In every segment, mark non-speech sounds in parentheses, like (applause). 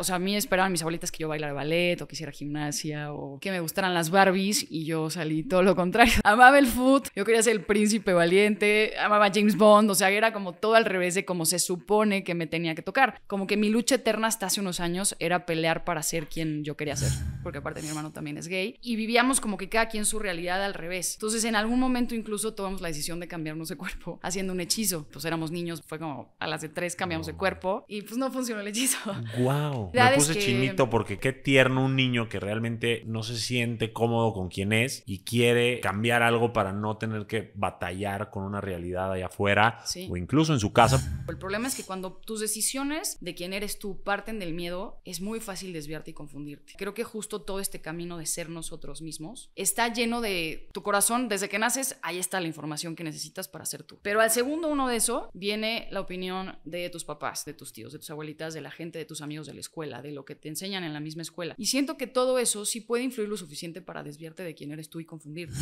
O sea, a mí esperaban mis abuelitas que yo bailara ballet o que hiciera gimnasia o que me gustaran las Barbies y yo salí todo lo contrario. (laughs) Amaba el food, yo quería ser el príncipe valiente, amaba James Bond, o sea, era como todo al revés de como se supone que me tenía que tocar. Como que mi lucha eterna hasta hace unos años era pelear para ser quien yo quería ser, porque aparte mi hermano también es gay y vivíamos como que cada quien su realidad al revés. Entonces, en algún momento incluso tomamos la decisión de cambiarnos de cuerpo (laughs) haciendo un hechizo. Pues éramos niños, fue como a las de tres cambiamos de cuerpo y pues no funcionó el hechizo. ¡Wow! Me puse chinito porque qué tierno un niño que realmente no se siente cómodo con quien es y quiere cambiar algo para no tener que batallar con una realidad allá afuera o incluso en su casa. El problema es que cuando tus decisiones de quién eres tú parten del miedo, es muy fácil desviarte y confundirte. Creo que justo todo este camino de ser nosotros mismos está lleno de tu corazón. Desde que naces, ahí está la información que necesitas para ser tú. Pero al segundo uno de eso viene la opinión de tus papás, de tus tíos, de tus abuelitas, de la gente, de tus amigos de la escuela de lo que te enseñan en la misma escuela. Y siento que todo eso sí puede influir lo suficiente para desviarte de quién eres tú y confundirte.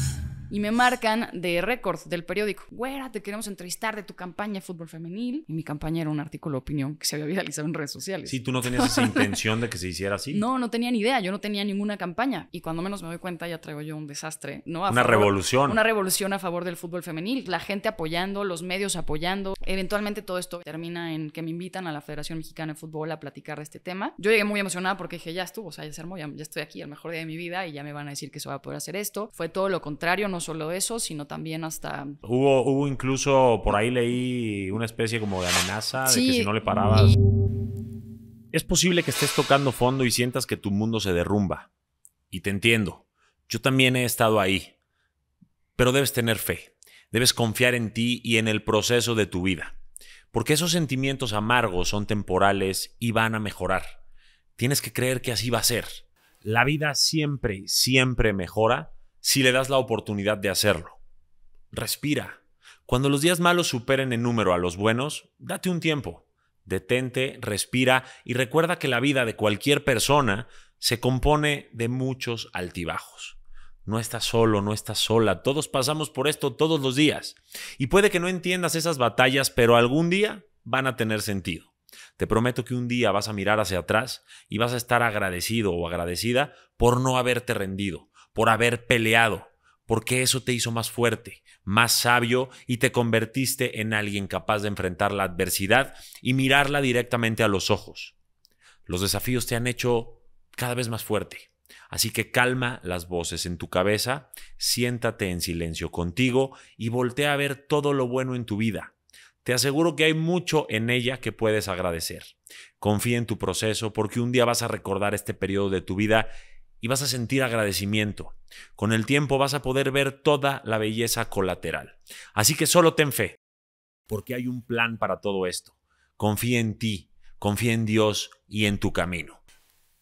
Y me marcan de récord del periódico, güera, te queremos entrevistar de tu campaña de fútbol femenil. Y mi campaña era un artículo de opinión que se había viralizado en redes sociales. Sí, tú no tenías esa intención de que se hiciera así. No, no tenía ni idea, yo no tenía ninguna campaña. Y cuando menos me doy cuenta ya traigo yo un desastre. ¿no? una revolución. Una revolución a favor del fútbol femenil, la gente apoyando, los medios apoyando. Eventualmente todo esto termina en que me invitan a la Federación Mexicana de Fútbol a platicar de este tema yo llegué muy emocionada porque dije, ya estuvo, o sea, ya ya, estoy aquí, el mejor día de mi vida y ya me van a decir que se va a poder hacer esto. Fue todo lo contrario, no solo eso, sino también hasta... Hubo, hubo incluso, por ahí leí una especie como de amenaza de que si no le parabas... Es posible que estés tocando fondo y sientas que tu mundo se derrumba. Y te entiendo. Yo también he estado ahí. Pero debes tener fe. Debes confiar en ti y en el proceso de tu vida. Porque esos sentimientos amargos son temporales y van a mejorar. Tienes que creer que así va a ser. La vida siempre, siempre mejora si le das la oportunidad de hacerlo. Respira. Cuando los días malos superen en número a los buenos, date un tiempo. Detente, respira y recuerda que la vida de cualquier persona se compone de muchos altibajos. No estás solo, no estás sola, todos pasamos por esto todos los días. Y puede que no entiendas esas batallas, pero algún día van a tener sentido. Te prometo que un día vas a mirar hacia atrás y vas a estar agradecido o agradecida por no haberte rendido, por haber peleado, porque eso te hizo más fuerte, más sabio y te convertiste en alguien capaz de enfrentar la adversidad y mirarla directamente a los ojos. Los desafíos te han hecho cada vez más fuerte. Así que calma las voces en tu cabeza, siéntate en silencio contigo y voltea a ver todo lo bueno en tu vida, te aseguro que hay mucho en ella que puedes agradecer. Confía en tu proceso porque un día vas a recordar este periodo de tu vida y vas a sentir agradecimiento. Con el tiempo vas a poder ver toda la belleza colateral. Así que solo ten fe, porque hay un plan para todo esto. Confía en ti, confía en Dios y en tu camino.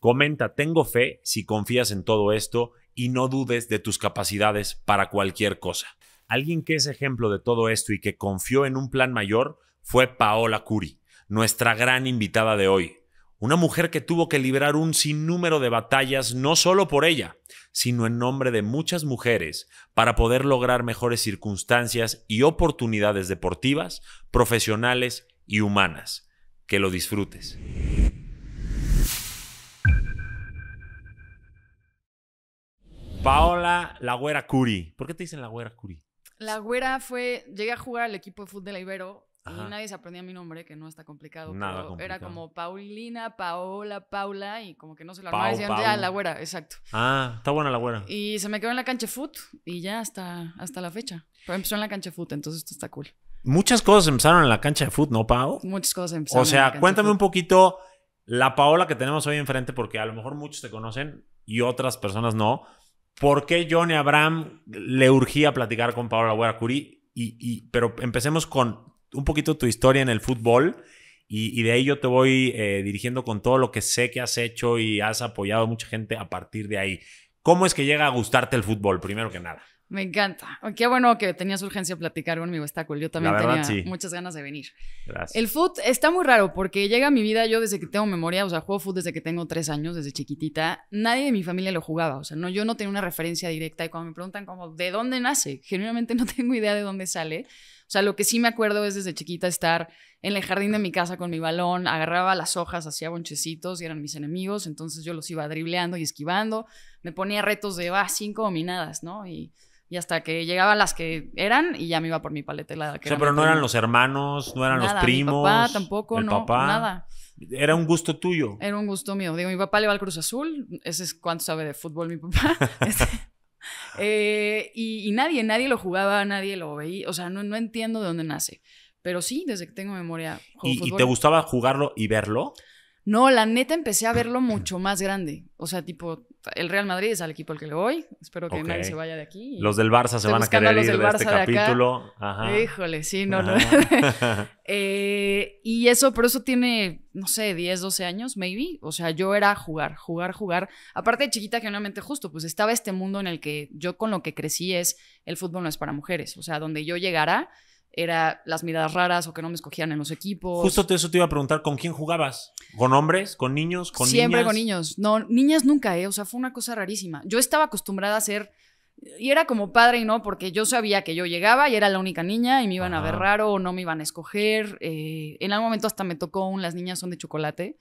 Comenta, tengo fe si confías en todo esto y no dudes de tus capacidades para cualquier cosa. Alguien que es ejemplo de todo esto y que confió en un plan mayor fue Paola Curi, nuestra gran invitada de hoy. Una mujer que tuvo que librar un sinnúmero de batallas no solo por ella, sino en nombre de muchas mujeres para poder lograr mejores circunstancias y oportunidades deportivas, profesionales y humanas. Que lo disfrutes. Paola La Güera Curi. ¿Por qué te dicen La Güera Curi? La güera fue, llegué a jugar al equipo de fútbol de la Ibero y nadie se aprendía mi nombre, que no está complicado. pero Era como Paulina, Paola, Paula y como que no se lo armaba. Decían, ya, la güera, exacto. Ah, está buena la güera. Y se me quedó en la cancha foot y ya hasta, hasta la fecha. Pero empezó en la cancha foot, entonces esto está cool. Muchas cosas empezaron en la cancha de fútbol, ¿no, Pau? Muchas cosas empezaron. O sea, cuéntame un poquito la Paola que tenemos hoy enfrente, porque a lo mejor muchos te conocen y otras personas no. ¿Por qué Johnny Abraham le urgía platicar con Paola Guaracurí? Y, y, pero empecemos con un poquito tu historia en el fútbol y, de ahí yo te voy eh, dirigiendo con todo lo que sé que has hecho y has apoyado a mucha gente a partir de ahí. ¿Cómo es que llega a gustarte el fútbol, primero que nada? Me encanta. Oh, qué bueno que tenías urgencia de platicar conmigo, está cool. Yo también tenía muchas ganas de venir. Gracias. El foot está muy raro porque llega a mi vida yo desde que tengo memoria, o sea, juego foot desde que tengo tres años, desde chiquitita. Nadie de mi familia lo jugaba, o sea, no, yo no tenía una referencia directa y cuando me preguntan como, ¿de dónde nace? Genuinamente (laughs) no tengo idea de dónde sale. O sea, lo que sí me acuerdo es desde chiquita estar en el jardín de mi casa con mi balón, agarraba las hojas, hacía bonchecitos y eran mis enemigos, entonces yo los iba dribleando y esquivando, me ponía retos de, va, ah, cinco dominadas, ¿no? Y y hasta que llegaban las que eran y ya me iba por mi la Que pero no eran los hermanos, no eran los primos. Mi papá tampoco, no, papá. nada. Era un gusto tuyo. Era un gusto mío. Digo, mi papá le va al Cruz Azul, ese es cuánto sabe de fútbol mi papá. (laughs) Este, eh, y, nadie, nadie lo jugaba, nadie lo veía. O sea, no, no entiendo de dónde nace. Pero sí, desde que tengo memoria. ¿Y, ¿Y te gustaba jugarlo y verlo? No, la neta empecé a verlo mucho más grande. O sea, tipo, el Real Madrid es al equipo al que le voy. Espero que nadie se vaya de aquí. Los del Barça se van a querer ir de este capítulo. Híjole, sí, no, no. (laughs) Eh, y eso, por eso tiene, no sé, 10, 12 años, maybe. O sea, yo era jugar, jugar, jugar. Aparte de chiquita, generalmente justo, pues estaba este mundo en el que yo con lo que crecí es el fútbol no es para mujeres. O sea, donde yo llegara era las miradas raras o que no me escogían en los equipos. Justo eso te iba a preguntar, ¿con quién jugabas? ¿Con hombres? ¿Con niños? ¿Con Siempre con niños. No, niñas nunca, ¿eh? O sea, fue una cosa rarísima. Yo estaba acostumbrada a ser... Y era como padre y no, porque yo sabía que yo llegaba y era la única niña y me iban a ver raro o no me iban a escoger. Eh, en algún momento hasta me tocó un Las niñas son de chocolate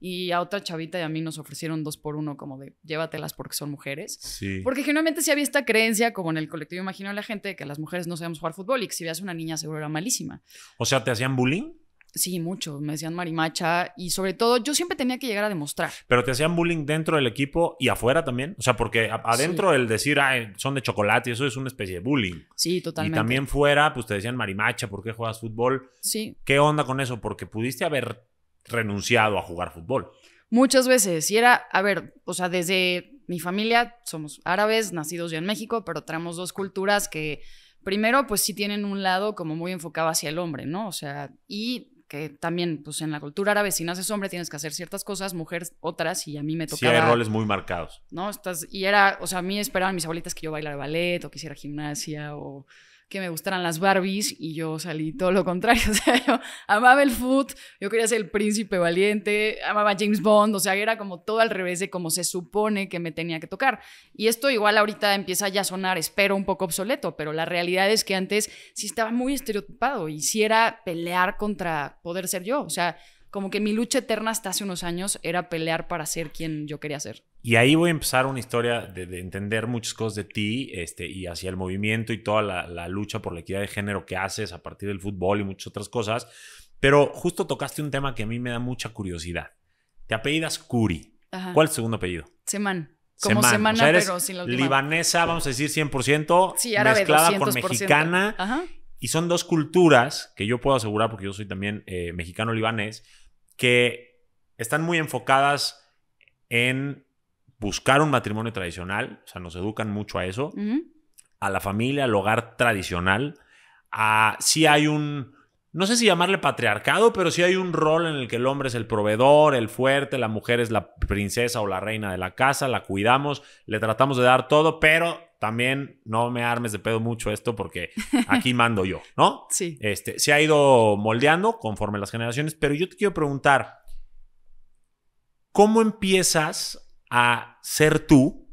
y a otra chavita y a mí nos ofrecieron dos por uno, como de llévatelas porque son mujeres. Sí. Porque generalmente sí había esta creencia, como en el colectivo imagino la gente, que las mujeres no sabemos jugar fútbol y que si veas una niña seguro era malísima. O sea, ¿te hacían bullying? Sí, mucho. Me decían marimacha y sobre todo yo siempre tenía que llegar a demostrar. Pero te hacían bullying dentro del equipo y afuera también. O sea, porque adentro el decir, son de chocolate y eso es una especie de bullying. Sí, totalmente. Y también fuera, pues te decían marimacha, ¿por qué juegas fútbol? Sí. ¿Qué onda con eso? Porque pudiste haber renunciado a jugar fútbol. Muchas veces. Y era, a ver, o sea, desde mi familia somos árabes, nacidos ya en México, pero tenemos dos culturas que, primero, pues sí tienen un lado como muy enfocado hacia el hombre, ¿no? O sea, y que también, pues en la cultura árabe, si naces hombre tienes que hacer ciertas cosas, mujeres otras, y a mí me tocaba... Sí, hay roles muy marcados. ¿No? Estás, y era, o sea, a mí esperaban mis abuelitas que yo bailara ballet, o que gimnasia, o que me gustaran las Barbies y yo salí todo lo contrario. (laughs) O sea, yo amaba el foot, yo quería ser el príncipe valiente, amaba James Bond, o sea, era como todo al revés de como se supone que me tenía que tocar. Y esto igual ahorita empieza ya a sonar, espero, un poco obsoleto, pero la realidad es que antes sí estaba muy estereotipado y sí era pelear contra poder ser yo. O sea, como que mi lucha eterna hasta hace unos años era pelear para ser quien yo quería ser. Y ahí voy a empezar una historia de, entender muchas cosas de ti este, y hacia el movimiento y toda la, lucha por la equidad de género que haces a partir del fútbol y muchas otras cosas. Pero justo tocaste un tema que a mí me da mucha curiosidad. Te apellidas Curi. ¿Cuál es el segundo apellido? Semán. Como semana, pero sin la Libanesa, vamos a decir 100%, mezclada con mexicana. Y son dos culturas que yo puedo asegurar, porque yo soy también eh, mexicano-libanés, que están muy enfocadas en buscar un matrimonio tradicional, o sea, nos educan mucho a eso, a la familia, al hogar tradicional, a si hay un, no sé si llamarle patriarcado, pero sí hay un rol en el que el hombre es el proveedor, el fuerte, la mujer es la princesa o la reina de la casa, la cuidamos, le tratamos de dar todo, pero también no me armes de pedo mucho esto porque (laughs) aquí mando yo, ¿no? Sí. Este, se ha ido moldeando conforme las generaciones, pero yo te quiero preguntar, ¿cómo empiezas a ser tú,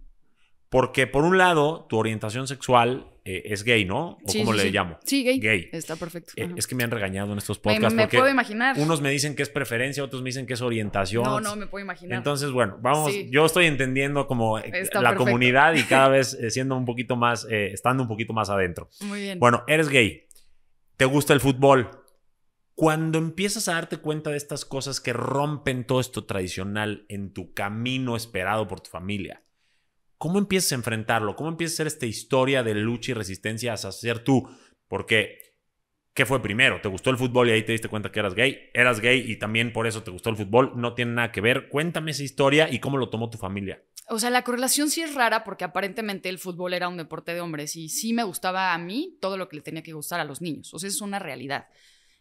porque por un lado, tu orientación sexual eh, es gay, ¿no? ¿O cómo le llamo? Sí, gay. Está perfecto. Eh, es que me han regañado en estos podcasts. Me, puedo imaginar. Unos me dicen que es preferencia, otros me dicen que es orientación. No, no, me puedo imaginar. Entonces, bueno, vamos, yo estoy entendiendo como eh, la comunidad y cada (laughs) vez siendo un poquito más, estando un poquito más adentro. Muy bien. Bueno, eres gay, te gusta el fútbol, cuando empiezas a darte cuenta de estas cosas que rompen todo esto tradicional en tu camino esperado por tu familia, ¿cómo empiezas a enfrentarlo? ¿Cómo empiezas a hacer esta historia de lucha y resistencia a ser tú? Porque, ¿qué fue primero? ¿Te gustó el fútbol y ahí te diste cuenta que eras gay? ¿Eras gay y también por eso te gustó el fútbol? No tiene nada que ver. Cuéntame esa historia y cómo lo tomó tu familia. O sea, la correlación sí es rara porque aparentemente el fútbol era un deporte de hombres y sí me gustaba a mí todo lo que le tenía que gustar a los niños. O sea, es una realidad.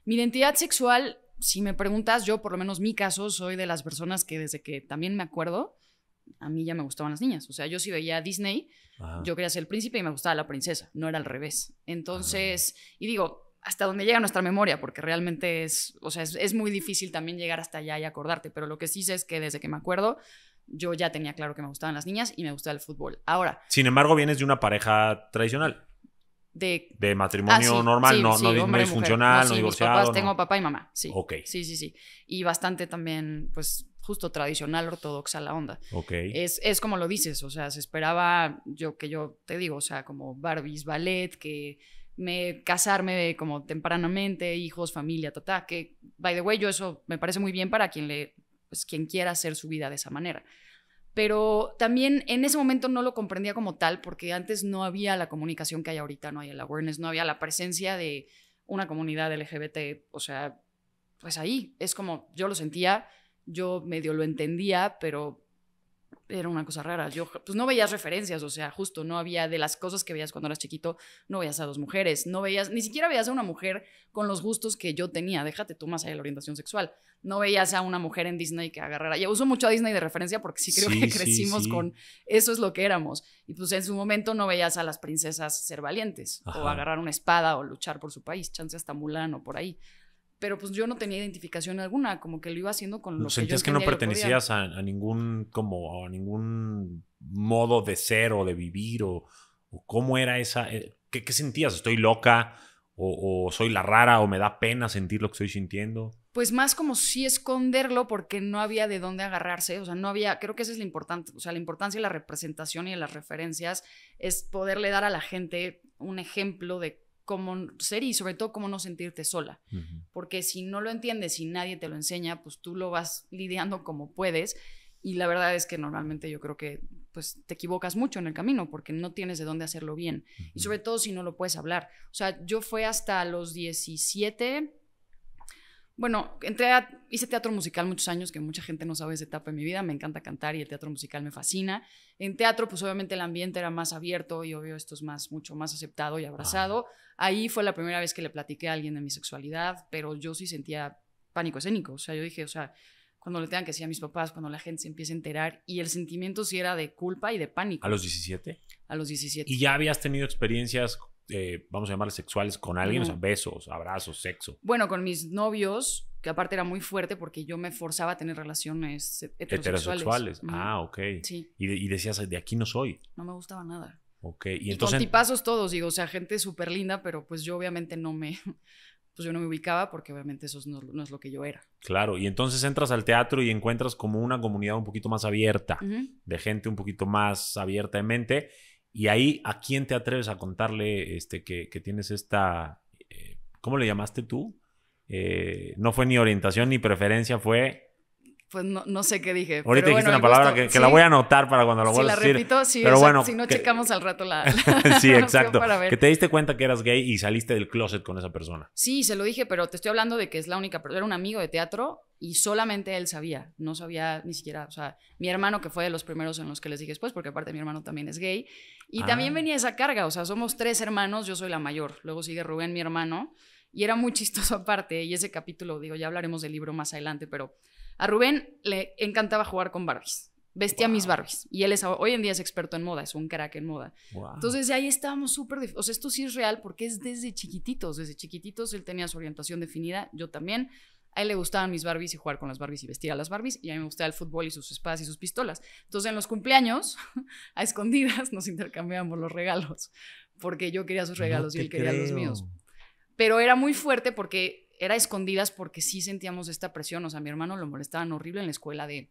Mi identidad sexual, si me preguntas, yo por lo menos mi caso, soy de las personas que desde que también me acuerdo, a mí ya me gustaban las niñas. O sea, yo sí veía Disney, yo quería ser el príncipe y me gustaba la princesa, no era al revés. Entonces, ah. y digo, hasta donde llega nuestra memoria, porque realmente es, o sea, es, muy difícil también llegar hasta allá y acordarte, pero lo que sí sé es que desde que me acuerdo, yo ya tenía claro que me gustaban las niñas y me gustaba el fútbol. Ahora. Sin embargo, vienes de una pareja tradicional de, matrimonio ah, normal, no, no, hombre, no disfuncional, no, divorciado. Tengo papá y mamá, sí. Ok. Sí, sí, sí. Y bastante también, pues justo tradicional, ortodoxa la onda. Ok. Es, es como lo dices, o sea, se esperaba, yo que yo te digo, o sea, como Barbies, ballet, que me casarme como tempranamente, hijos, familia, total, que, by the way, yo eso me parece muy bien para quien le, pues quien quiera hacer su vida de esa manera pero también en ese momento no lo comprendía como tal, porque antes no había la comunicación que hay ahorita, no hay el awareness, no había la presencia de una comunidad LGBT, o sea, pues ahí es como yo lo sentía, yo medio lo entendía, pero era una cosa rara. Yo, pues no veías referencias, o sea, justo no había de las cosas que veías cuando eras chiquito, no veías a dos mujeres, no veías, ni siquiera veías a una mujer con los gustos que yo tenía. Déjate tú más allá de la orientación sexual. No veías a una mujer en Disney que agarrara. Yo uso mucho a Disney de referencia porque sí creo que crecimos con eso es lo que éramos. Y pues en su momento no veías a las princesas ser valientes o agarrar una espada o luchar por su país, chance hasta Mulan o por ahí pero pues yo no tenía identificación alguna, como que lo iba haciendo con lo que, yo que no pertenecías a, ningún como a ningún modo de ser o de vivir o, cómo era esa eh, ¿qué, sentías? ¿Estoy loca o, soy la rara o me da pena sentir lo que estoy sintiendo? Pues más como si esconderlo porque no había de dónde agarrarse, o sea, no había, creo que esa es la importante, o sea, la importancia de la representación y de las referencias es poderle dar a la gente un ejemplo de como ser y sobre todo cómo no sentirte sola. Porque si no lo entiendes y nadie te lo enseña, pues tú lo vas lidiando como puedes. Y la verdad es que normalmente yo creo que pues te equivocas mucho en el camino porque no tienes de dónde hacerlo bien. Y sobre todo si no lo puedes hablar. O sea, yo fue hasta los 17, bueno, entré hice teatro musical muchos años, que mucha gente no sabe esa etapa en mi vida. Me encanta cantar y el teatro musical me fascina. En teatro, pues obviamente el ambiente era más abierto y obvio esto es más, mucho más aceptado y abrazado. Ahí fue la primera vez que le platiqué a alguien de mi sexualidad, pero yo sí sentía pánico escénico. O sea, yo dije, o sea, cuando le tengan que decir a mis papás, cuando la gente se empiece a enterar. Y el sentimiento sí era de culpa y de pánico. ¿A los 17? A los 17. ¿Y ya habías tenido experiencias eh, vamos a llamarles sexuales con alguien, o sea, besos, abrazos, sexo. Bueno, con mis novios, que aparte era muy fuerte porque yo me forzaba a tener relaciones heterosexuales. Ah, ok. Y, decías, de aquí no soy. No me gustaba nada. Ok, y, entonces... Con tipazos todos, digo, o sea, gente súper linda, pero pues yo obviamente no me... (laughs) Pues yo no me ubicaba porque obviamente eso no, es lo que yo era. Claro, y entonces entras al teatro y encuentras como una comunidad un poquito más abierta, de gente un poquito más abierta en mente y ahí, ¿a quién te atreves a contarle este, que, tienes esta, eh, ¿cómo le llamaste tú? Eh, no fue ni orientación ni preferencia, fue pues no, no, sé qué dije. Ahorita dijiste una palabra que, la voy a anotar para cuando lo vuelva a decir. La repito, pero si no checamos al rato la. (laughs) (laughs) sí, exacto. Que te diste cuenta que eras gay y saliste del closet con esa persona. Sí, se lo dije, pero te estoy hablando de que es la única persona. Era un amigo de teatro y solamente él sabía. No sabía ni siquiera, o sea, mi hermano, que fue de los primeros en los que les dije después, porque aparte mi hermano también es gay. Y ah. también venía esa carga, o sea, somos tres hermanos, yo soy la mayor. Luego sigue Rubén, mi hermano. Y era muy (laughs) chistoso aparte, y ese capítulo, digo, ya hablaremos del libro más adelante, pero a Rubén le encantaba jugar con Barbies. Vestía mis Barbies. Y él hoy en día es experto en moda, es un crack en moda. Entonces, ahí estábamos súper. O sea, esto sí es real porque es desde chiquititos. Desde chiquititos él tenía su orientación definida, yo también. A él le gustaban mis Barbies y jugar con las Barbies y vestir a las Barbies. Y a mí me gustaba el fútbol y sus espadas y sus pistolas. Entonces, en los cumpleaños, (laughs) a escondidas, nos intercambiábamos los regalos. Porque yo quería sus regalos y él quería los míos. Pero era muy fuerte porque era escondidas porque sí sentíamos esta presión. O sea, a mi hermano lo molestaban horrible en la escuela de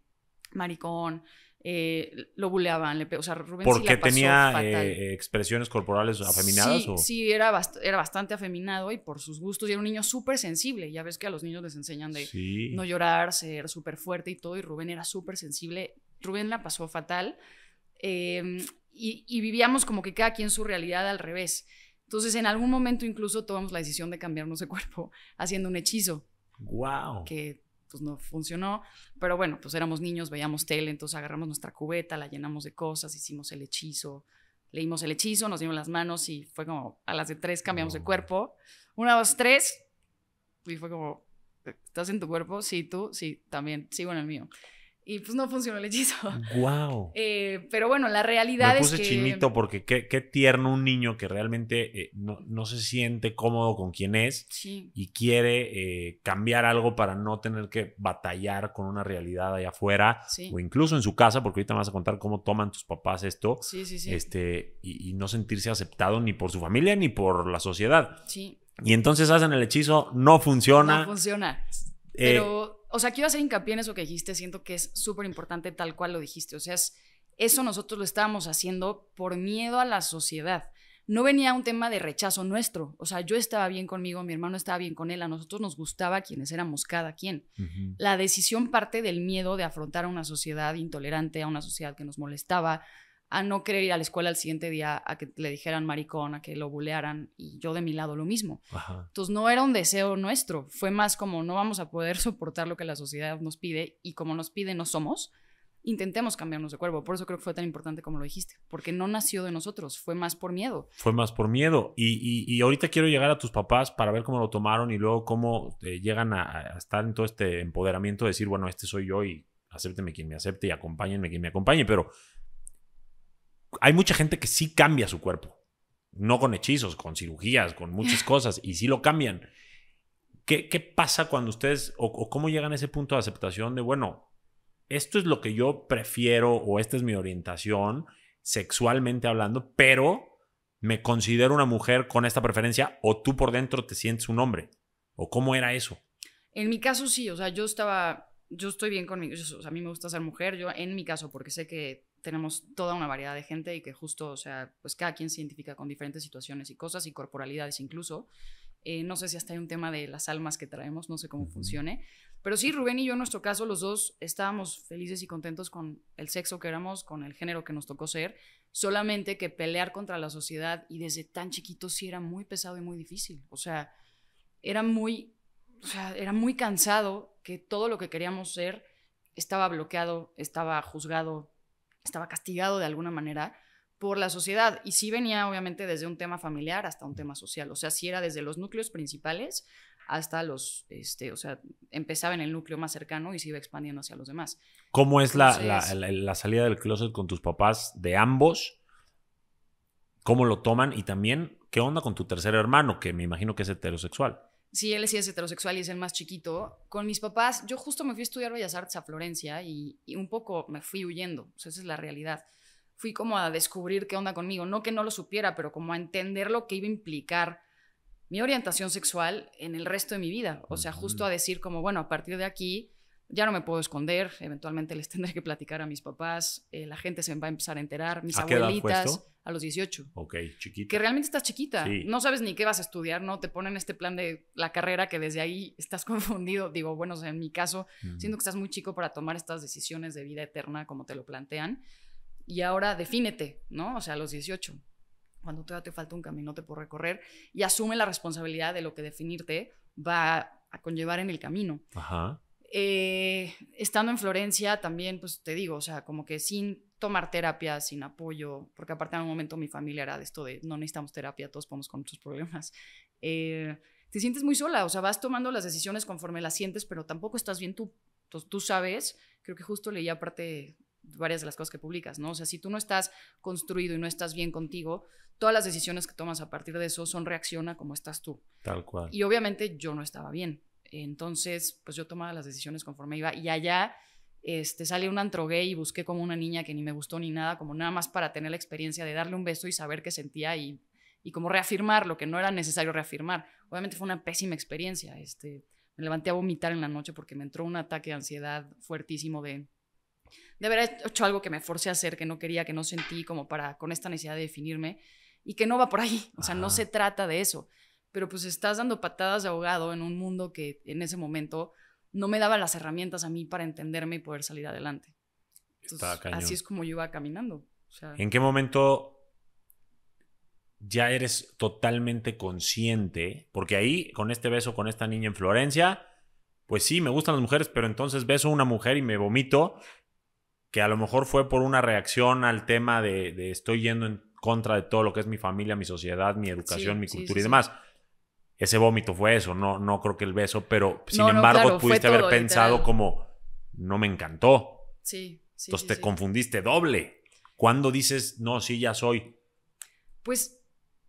maricón, eh, lo buleaban, le o sea, Rubén Porque la pasó tenía eh, eh, expresiones corporales afeminadas. Sí, era, era bastante afeminado y por sus gustos, y era un niño súper sensible, ya ves que a los niños les enseñan de no llorar, ser súper fuerte y todo, y Rubén era súper sensible, Rubén la pasó fatal, em, y, vivíamos como que cada quien su realidad al revés. Entonces, en algún momento incluso tomamos la decisión de cambiarnos de cuerpo (laughs) haciendo un hechizo. ¡Wow! Que pues no funcionó, pero bueno, pues éramos niños, veíamos tele, entonces agarramos nuestra cubeta, la llenamos de cosas, hicimos el hechizo, leímos el hechizo, nos dimos las manos y fue como a las de tres cambiamos de cuerpo. Una, dos, tres. Y fue como, eh, ¿estás en tu cuerpo? Sí, tú, sí, también, sigo en el mío y pues no funcionó el hechizo. ¡Wow! (laughs) Eh, pero bueno, la realidad Me puse es chinito porque qué, tierno un niño que realmente eh, no, se siente cómodo con quien es sí. y quiere eh, cambiar algo para no tener que batallar con una realidad allá afuera sí. o incluso en su casa, porque ahorita me vas a contar cómo toman tus papás esto. Sí, este, y, y no sentirse aceptado ni por su familia ni por la sociedad. Sí. Y entonces hacen el hechizo, no funciona. No funciona. Pero o sea, quiero hacer hincapié en eso que dijiste, siento que es súper importante tal cual lo dijiste, o sea, eso nosotros lo estábamos haciendo por miedo a la sociedad. No venía un tema de rechazo nuestro, o sea, yo estaba bien conmigo, mi hermano estaba bien con él, a nosotros nos gustaba quienes éramos cada quien. La decisión parte del miedo de afrontar a una sociedad intolerante, a una sociedad que nos molestaba, a no querer ir a la escuela al siguiente día, a que le dijeran maricón, a que lo bulearan, y yo de mi lado lo mismo. Entonces no era un deseo nuestro, fue más como no vamos a poder (laughs) soportar lo que la sociedad nos pide, y como nos pide no somos, intentemos cambiarnos de cuerpo. Por eso creo que fue tan importante como lo dijiste, porque no nació de nosotros, fue más por miedo. Fue más por miedo. Y, ahorita quiero llegar a tus papás para ver cómo lo tomaron y luego cómo eh, llegan a, estar en todo este empoderamiento de decir, bueno, este soy yo y acépteme quien me acepte y acompáñenme quien me acompañe, pero hay mucha gente que sí cambia su cuerpo. No con hechizos, con cirugías, con muchas (laughs) cosas, y sí lo cambian. ¿Qué, pasa cuando ustedes, o, o, cómo llegan a ese punto de aceptación de, bueno, esto es lo que yo prefiero o esta es mi orientación sexualmente hablando, pero me considero una mujer con esta preferencia o tú por dentro te sientes un hombre? ¿O cómo era eso? En mi caso sí, o sea, yo estaba, yo estoy bien conmigo, o sea, a mí me gusta ser mujer, yo en mi caso, porque sé que tenemos toda una variedad de gente y que justo, o sea, pues cada quien se identifica con diferentes situaciones y cosas y corporalidades incluso. Eh, no sé si hasta hay un tema de las almas que traemos, no sé cómo funcione. Pero sí, Rubén y yo en nuestro caso, los dos estábamos felices y contentos con el sexo que éramos, con el género que nos tocó ser, solamente que pelear contra la sociedad y desde tan chiquitos sí era muy pesado y muy difícil. O sea, era muy, o sea, era muy cansado que todo lo que queríamos ser estaba bloqueado, estaba juzgado, estaba castigado de alguna manera por la sociedad. Y si venía, obviamente, desde un tema familiar hasta un tema social. O sea, si era desde los núcleos principales hasta los, este, o sea, empezaba en el núcleo más cercano y se iba expandiendo hacia los demás. ¿Cómo es la, la, salida del closet con tus papás de ambos? ¿Cómo lo toman? Y también, ¿qué onda con tu tercer hermano, que me imagino que es heterosexual? si él sí es heterosexual y es el más chiquito, con mis papás, yo justo me fui a estudiar Bellas Artes a Florencia y, un poco me fui huyendo, esa es la realidad. Fui como a descubrir qué onda conmigo, no que no lo supiera, pero como a entender lo que iba a implicar mi orientación sexual en el resto de mi vida, o sea, justo a decir como, bueno, a partir de aquí ya no me puedo esconder, eventualmente les (laughs) tendré que platicar a mis papás, eh, la gente se va a empezar a enterar, mis abuelitas, a los 18. Ok, chiquita. Que realmente estás chiquita, no sabes ni qué vas a estudiar, ¿no? Te ponen este plan de la carrera que desde ahí estás (laughs) confundido, digo, bueno, en mi caso, siento que estás muy chico para tomar estas decisiones de vida eterna como te lo plantean, y ahora defínete, ¿no? O sea, a los 18 cuando todavía te falta un caminote por recorrer y asume la responsabilidad de lo que definirte va a conllevar en el camino. Ajá. Eh, estando en Florencia también, pues te digo, o sea, como que sin tomar terapia, sin apoyo, porque aparte en un momento mi familia era de esto de no necesitamos terapia, todos podemos con nuestros problemas. Eh, te sientes muy sola, o sea, vas tomando las decisiones conforme las sientes, pero tampoco estás bien tú. tú sabes, creo que justo leí aparte varias de las cosas que publicas, ¿no? O sea, si tú no estás construido y no estás bien contigo, todas las decisiones que tomas a partir de eso son reacciona como estás tú. Tal cual. Y obviamente yo no estaba bien. Entonces, pues yo tomaba las decisiones conforme iba. Y allá este, sale un antro gay y busqué como una niña que ni me gustó ni nada, como nada más para tener la experiencia de darle un beso y saber qué sentía y, y como reafirmar lo que no era necesario reafirmar. Obviamente fue una pésima experiencia. Este, me levanté a vomitar en la noche porque me entró un ataque de ansiedad fuertísimo de, de haber hecho algo que me forcé a hacer, que no quería, que no sentí, como para con esta necesidad de definirme y que no va por ahí. O sea, no se trata de eso pero pues estás dando patadas de ahogado en un mundo que en ese momento no me daba las herramientas a mí para entenderme y poder salir adelante. así es como yo iba caminando. ¿En qué momento ya eres totalmente consciente, porque ahí con este beso con esta niña en Florencia, pues sí, me gustan las mujeres, pero entonces beso a una mujer y me vomito, que a lo mejor fue por una reacción al tema de, estoy yendo en contra de todo lo que es mi familia, mi sociedad, mi educación, mi cultura y demás ese vómito fue eso, no, no creo que el beso, pero sin embargo pudiste haber pensado como, no me encantó. Sí. sí Entonces te confundiste doble. ¿Cuándo dices, no, sí, ya soy? Pues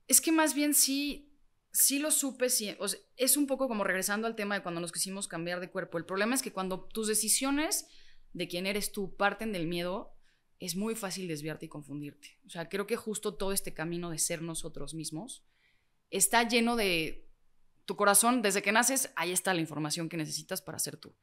es que más bien sí, sí lo supe, es un poco como regresando al tema de cuando nos quisimos cambiar de cuerpo. El problema es que cuando tus decisiones de quién eres tú parten del miedo, es muy fácil desviarte y confundirte. O sea, creo que justo todo este camino de ser nosotros mismos está lleno de tu corazón, desde que naces, ahí está la información que necesitas para ser tú.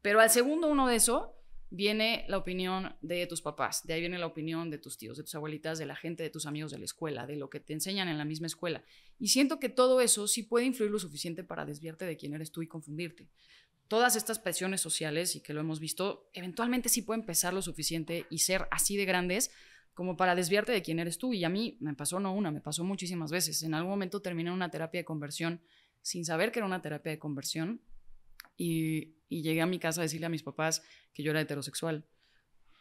Pero al segundo uno de eso viene la opinión de tus papás, de ahí viene la opinión de tus tíos, de tus abuelitas, de la gente, de tus amigos de la escuela, de lo que te enseñan en la misma escuela. Y siento que todo eso sí puede influir lo suficiente para desviarte de quién eres tú y confundirte. Todas estas presiones sociales, y que lo hemos visto, eventualmente sí pueden pesar lo suficiente y ser así de grandes como para desviarte de quién eres tú. Y a mí me pasó no una, me pasó muchísimas veces. En algún momento terminé una terapia de conversión sin saber que era una terapia de conversión y, llegué a mi casa a decirle a mis papás que yo era heterosexual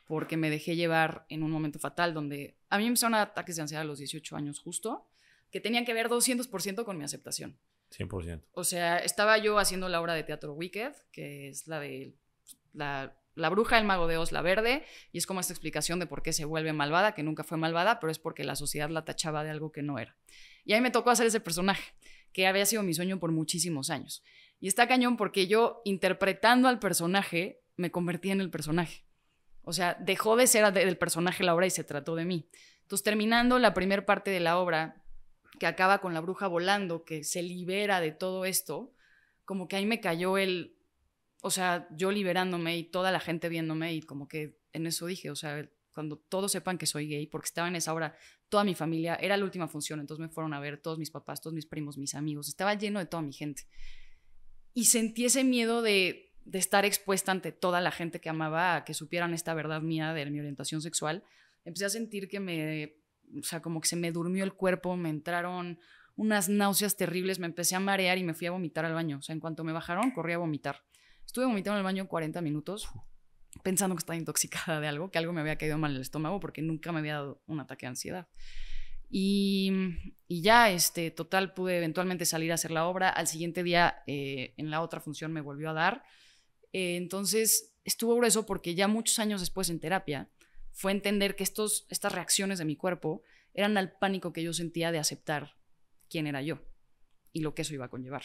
porque me dejé llevar en un momento fatal donde a mí me empezaron ataques de ansiedad a los 18 años justo, que tenían que ver 200% con mi aceptación. 100%. O sea, estaba yo haciendo la obra de teatro Wicked, que es la de la, bruja el mago de Oz, la verde, y es como esta explicación de por qué se vuelve malvada, que nunca fue malvada, pero es porque la sociedad la tachaba de algo que no era. Y ahí me tocó hacer ese personaje que había sido mi sueño por muchísimos años. Y está cañón porque yo, interpretando al personaje, me convertí en el personaje. O sea, dejó de ser del personaje la obra y se trató de mí. Entonces, terminando la primera parte de la obra, que acaba con la bruja volando, que se libera de todo esto, como que ahí me cayó el, o sea, yo liberándome y toda la gente viéndome y como que en eso dije, o sea, cuando todos sepan que soy gay, porque estaba en esa obra toda mi familia, era la última función, entonces me fueron a ver todos mis papás, todos mis primos, mis amigos, estaba lleno de toda mi gente. Y sentí ese miedo de, estar expuesta ante toda la gente que amaba, que supieran esta verdad mía de mi orientación sexual. Empecé a sentir que me, o sea, como que se me durmió el cuerpo, me entraron unas náuseas terribles, me empecé a marear y me fui a vomitar al baño. O sea, en cuanto me bajaron, corrí a vomitar. Estuve vomitando en el baño 40 minutos pensando que estaba intoxicada de algo, que algo me había caído mal en el estómago porque nunca me había dado un ataque de ansiedad. Y, ya, este, total, pude eventualmente salir a hacer la obra. Al siguiente día, eh, en la otra función, me volvió a dar. Eh, entonces, estuvo grueso porque ya muchos años después en terapia fue entender que estos, estas reacciones de mi cuerpo eran al pánico que yo sentía de aceptar quién era yo y lo que eso iba a conllevar.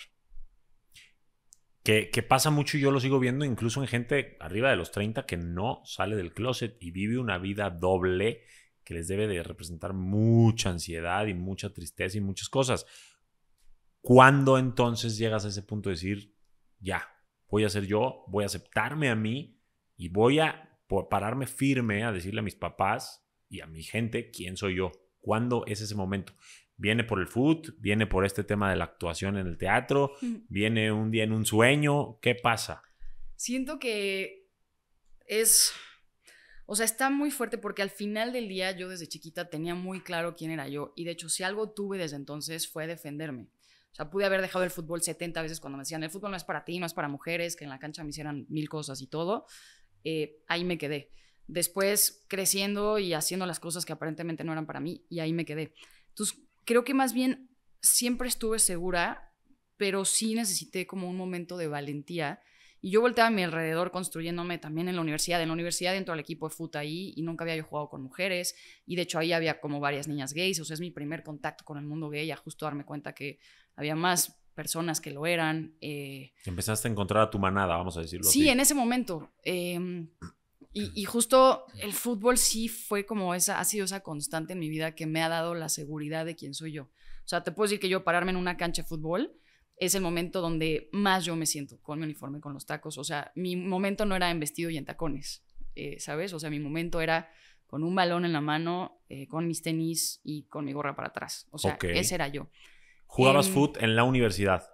Que, pasa mucho y yo lo sigo viendo incluso en gente arriba de los 30 que no sale del closet y vive una vida doble que les debe de representar mucha ansiedad y mucha tristeza y muchas cosas. ¿Cuándo entonces llegas a ese punto de decir, ya, voy a ser yo, voy a aceptarme a mí y voy a pararme firme a decirle a mis papás y a mi gente quién soy yo? ¿Cuándo es ese momento? Viene por el fútbol viene por este tema de la actuación en el teatro, viene un día en un sueño. ¿Qué pasa? Siento que es, o sea, está muy fuerte porque al final del día yo desde chiquita tenía muy claro quién era yo y de hecho si algo tuve desde entonces fue defenderme. O sea, pude haber dejado el fútbol 70 veces cuando me decían, el fútbol no es para ti, no es para mujeres, que en la cancha me hicieran mil cosas y todo. Eh, ahí me quedé. Después creciendo y haciendo las cosas que aparentemente no eran para mí y ahí me quedé. Entonces, creo que más bien siempre estuve segura, pero sí necesité como un momento de valentía. Y yo volteaba a mi alrededor construyéndome también en la universidad, en la universidad dentro del equipo de fútbol ahí, y nunca había yo jugado con mujeres, y de hecho ahí había como varias niñas gays, o sea, es mi primer contacto con el mundo gay, a justo darme cuenta que había más personas que lo eran. Eh. Empezaste a encontrar a tu manada, vamos a decirlo. Sí, en ese momento. Eh, y, justo el fútbol sí fue como esa, ha sido esa constante en mi vida que me ha dado la seguridad de quién soy yo. O sea, te puedo decir que yo pararme en una cancha de fútbol es el momento donde más yo me siento con mi uniforme, con los tacos. O sea, mi momento no era en vestido y en tacones, eh, ¿sabes? O sea, mi momento era con un balón en la mano, eh, con mis tenis y con mi gorra para atrás. O sea, ese era yo. ¿Jugabas em, fútbol en la universidad?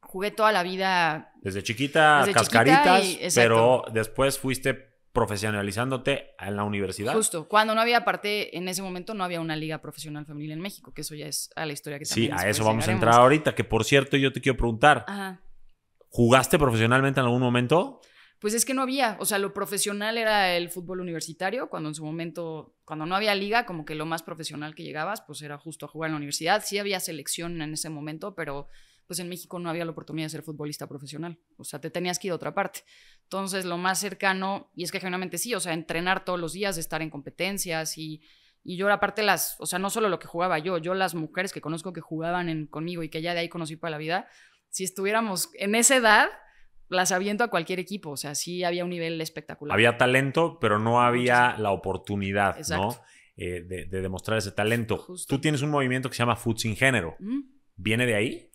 Jugué toda la vida. Desde chiquita, cascaritas, pero después fuiste profesionalizándote en la universidad. Justo, cuando no había, parte en ese momento no había una liga profesional femenil en México, que eso ya es a la historia que Sí, a eso vamos a entrar ahorita, que por cierto yo te quiero preguntar, ¿jugaste profesionalmente en algún momento? Pues es que no había, o sea, lo profesional era el fútbol universitario, cuando en su momento, cuando no había liga, como que lo más profesional que llegabas, pues era justo jugar en la universidad, sí había selección en ese momento, pero pues en México no había la oportunidad de ser futbolista profesional, o sea, te tenías que ir a otra parte. Entonces, lo más cercano, y es que generalmente sí, o sea, entrenar todos los días, estar en competencias y, y yo aparte las, o sea, no solo lo que jugaba yo, yo las mujeres que conozco que jugaban en, conmigo y que ya de ahí conocí para la vida, si estuviéramos en esa edad, las aviento a cualquier equipo, o sea, sí había un nivel espectacular. Había talento, pero no había la oportunidad, ¿no? Eh, de, demostrar ese talento. Tú tienes un movimiento que se llama Food Sin Género. ¿Viene de ahí?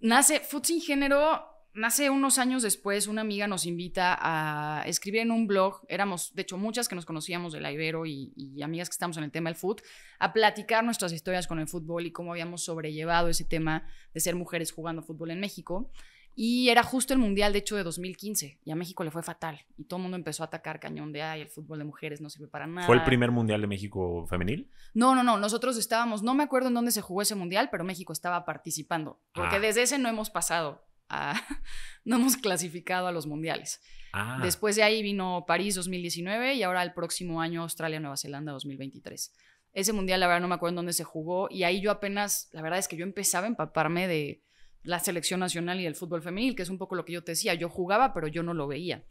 Nace Food Sin Género, Hace unos años después, una amiga nos invita a escribir en un blog, éramos de hecho muchas que nos conocíamos del la Ibero y, amigas que estamos en el tema del fútbol, a platicar nuestras historias con el fútbol y cómo habíamos sobrellevado ese tema de ser mujeres jugando fútbol en México. Y era justo el Mundial, de hecho, de 2015. Y a México le fue fatal. Y todo el mundo empezó a atacar cañón de, ay, el fútbol de mujeres no sirve para nada. ¿Fue el primer Mundial de México femenil? No, no, no. Nosotros estábamos, no me acuerdo en dónde se jugó ese Mundial, pero México estaba participando. Porque ah. desde ese no hemos pasado. (laughs) no hemos clasificado a los mundiales. Ah. Después de ahí vino París 2019 y ahora el próximo año Australia-Nueva Zelanda 2023. Ese mundial, la verdad, no me acuerdo en dónde se jugó y ahí yo apenas, la verdad es que yo empezaba a empaparme de la selección nacional y el fútbol femenil, que es un poco lo que yo te decía. Yo jugaba, pero yo no lo veía.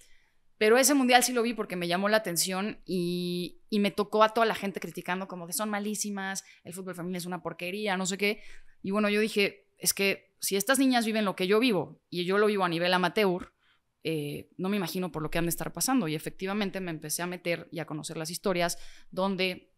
Pero ese mundial sí lo vi porque me llamó la atención y, y me tocó a toda la gente criticando como que son malísimas, el fútbol femenil es una porquería, no sé qué. Y bueno, yo dije, es que si estas niñas viven lo que yo vivo y yo lo vivo a nivel amateur, eh, no me imagino por lo que han de estar pasando. Y efectivamente me empecé a meter y a conocer las historias donde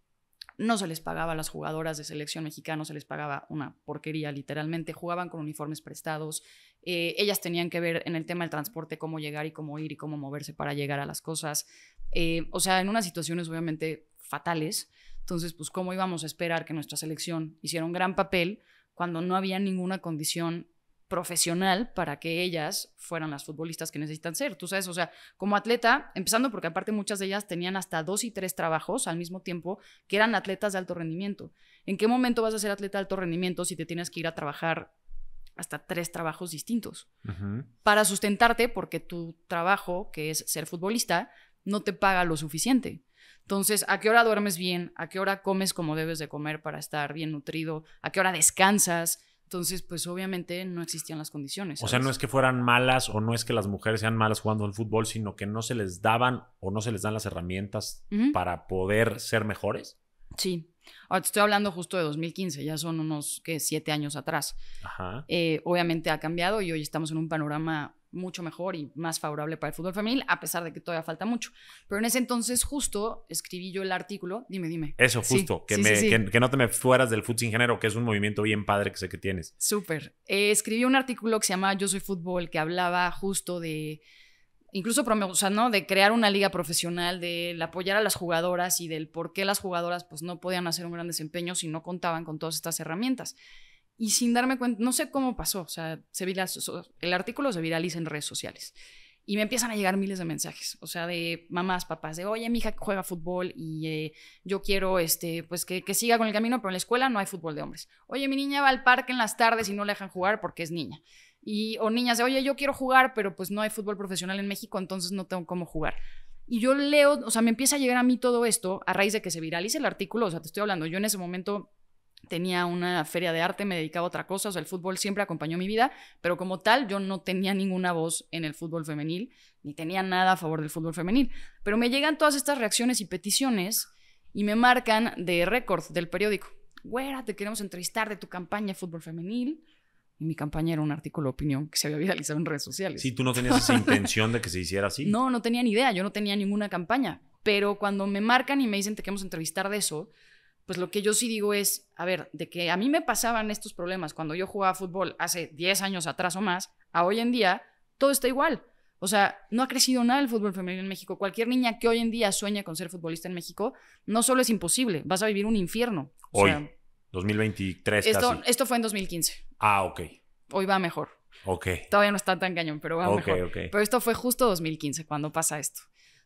no se les pagaba a las jugadoras de selección mexicana, se les pagaba una porquería literalmente, jugaban con uniformes prestados, eh, ellas tenían que ver en el tema del transporte cómo llegar y cómo ir y cómo moverse para llegar a las cosas. Eh, o sea, en unas situaciones obviamente fatales. Entonces, pues, ¿cómo íbamos a esperar que nuestra selección hiciera un gran papel cuando no había ninguna condición profesional para que ellas fueran las futbolistas que necesitan ser. Tú sabes, o sea, como atleta, empezando porque aparte muchas de ellas tenían hasta dos y tres trabajos al mismo tiempo, que eran atletas de alto rendimiento. ¿En qué momento vas a ser atleta de alto rendimiento si te tienes que ir a trabajar hasta tres trabajos distintos para sustentarte porque tu trabajo, que es ser futbolista, no te paga lo suficiente. Entonces, ¿a qué hora duermes bien? ¿A qué hora comes como debes de comer para estar bien nutrido? ¿A qué hora descansas? Entonces, pues obviamente no existían las condiciones. O sea, no es que fueran malas o no es que las mujeres sean malas jugando al fútbol, sino que no se les daban o no se les dan las herramientas para poder ser mejores. Sí. Ahora te estoy hablando justo de 2015, ya son unos, que Siete años atrás. Ajá. Eh, obviamente ha cambiado y hoy estamos en un panorama mucho mejor y más favorable para el fútbol femenil, a pesar de que todavía falta mucho. Pero en ese entonces justo escribí yo el artículo, dime, dime. Eso, justo, que, me, que, no te me fueras del fútbol sin género, que es un movimiento bien padre que sé que tienes. Súper. Eh, escribí un artículo que se llama Yo Soy Fútbol, que hablaba justo de, incluso, o sea, ¿no? De crear una liga profesional, de apoyar a las jugadoras y del por qué las jugadoras pues no podían hacer un gran desempeño si no contaban con todas estas herramientas y sin darme cuenta, no sé cómo pasó, o sea, se el artículo se viraliza en redes sociales y me empiezan a llegar miles de mensajes, o sea, de mamás, papás, de, oye, mi hija juega fútbol y eh, yo quiero, este, pues, que, que, siga con el camino, pero en la escuela no hay fútbol de hombres. Oye, mi niña va al parque en las tardes y no la dejan jugar porque es niña. Y, o niñas de, oye, yo quiero jugar, pero pues no hay fútbol profesional en México, entonces no tengo cómo jugar. Y yo leo, o sea, me empieza a llegar a mí todo esto a raíz de que se viralice el artículo, o sea, te estoy hablando, yo en ese momento tenía una feria de arte, me dedicaba a otra cosa, o sea, el fútbol siempre acompañó mi vida, pero como tal yo no tenía ninguna voz en el fútbol femenil, ni tenía nada a favor del fútbol femenil. Pero me llegan todas estas reacciones y peticiones y me marcan de récord del periódico. Güera, te queremos entrevistar de tu campaña de fútbol femenil. Y mi campaña era un artículo de opinión que se había viralizado en redes sociales. Sí, tú no tenías esa (laughs) intención de que se hiciera así. No, no tenía ni idea, yo no tenía ninguna campaña. Pero cuando me marcan y me dicen te queremos entrevistar de eso, pues lo que yo sí digo es, a ver, de que a mí me pasaban estos problemas cuando yo jugaba fútbol hace 10 años atrás o más, a hoy en día, todo está igual. O sea, no ha crecido nada el fútbol femenino en México. Cualquier niña que hoy en día sueña con ser futbolista en México, no solo es imposible, vas a vivir un infierno. hoy, 2023 esto, casi. Esto fue en 2015. Ah, ok. Hoy va mejor. Ok. Todavía no está tan cañón, pero va Okay. Pero esto fue justo 2015 cuando pasa esto.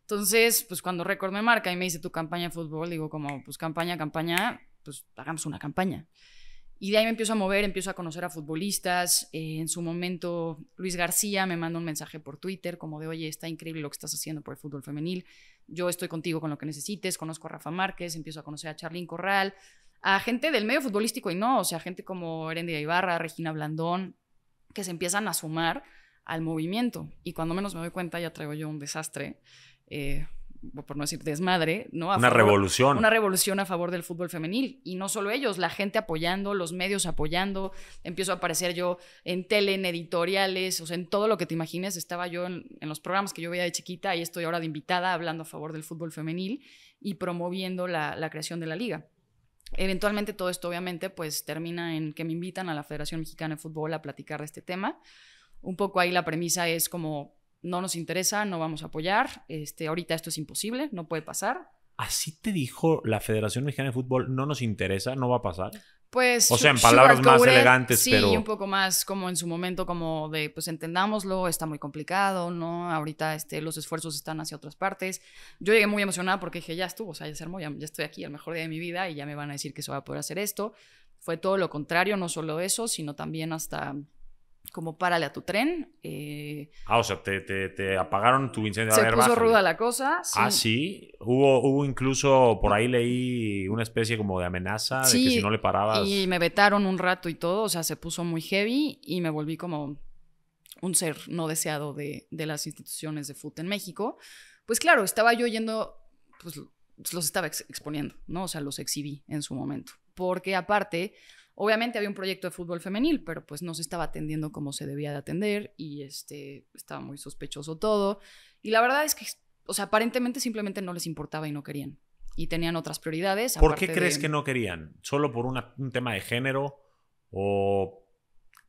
Entonces, pues cuando récord me marca y me dice tu campaña de fútbol, digo como, pues campaña, campaña, pues hagamos una campaña. Y de ahí me empiezo a mover, empiezo a conocer a futbolistas. Eh, en su momento, Luis García me manda un mensaje por Twitter como de, oye, está increíble lo que estás haciendo por el fútbol femenil. Yo estoy contigo con lo que necesites. Conozco a Rafa Márquez, empiezo a conocer a Charlín Corral, a gente del medio futbolístico y no, o sea, gente como Eréndira Ibarra, Regina Blandón, que se empiezan a sumar al movimiento. Y cuando menos me doy cuenta, ya traigo yo un desastre eh, por no decir desmadre, una revolución. Una revolución a favor del fútbol femenil. Y no solo ellos, la gente apoyando, los medios apoyando. Empiezo a aparecer yo en tele, en editoriales, o sea, en todo lo que te imagines. Estaba yo en, los programas que yo veía de chiquita y estoy ahora de invitada hablando a favor del fútbol femenil y promoviendo la, la creación de la liga. Eventualmente todo esto obviamente pues termina en que me invitan a la Federación Mexicana de Fútbol a platicar de este tema. Un poco ahí la premisa es como no nos interesa, no vamos a apoyar, este, ahorita esto es imposible, no puede pasar. Así te dijo la Federación Mexicana de Fútbol, no nos interesa, no va a pasar. Pues, o sea, en palabras más elegantes, sí, pero... Sí, un poco más como en su momento, como de, pues entendámoslo, está muy complicado, ¿no? Ahorita este, los esfuerzos están hacia otras partes. Yo llegué muy emocionada porque dije, ya estuvo, o sea, ya ya estoy aquí, el mejor día de mi vida, y ya me van a decir que se va a poder hacer esto. Fue todo lo contrario, no solo eso, sino también hasta como párale a tu tren. Eh, ah, o sea, te, apagaron tu incendio. Se se puso ruda la cosa. Ah, sí. Hubo, hubo incluso, por ahí leí una especie como de amenaza de que si no le parabas. Y me vetaron un rato y todo, o sea, se puso muy heavy y me volví como un ser no deseado de, las instituciones de fútbol en México. Pues claro, estaba yo yendo, pues los estaba exponiendo, ¿no? O sea, los exhibí en su momento. Porque aparte Obviamente había un proyecto de fútbol femenil, pero pues no se estaba atendiendo como se debía de atender y este, estaba muy sospechoso todo. Y la verdad es que, o sea, aparentemente simplemente no les importaba y no querían. Y tenían otras prioridades. ¿Por qué crees que no querían? ¿Solo por un tema de género? ¿O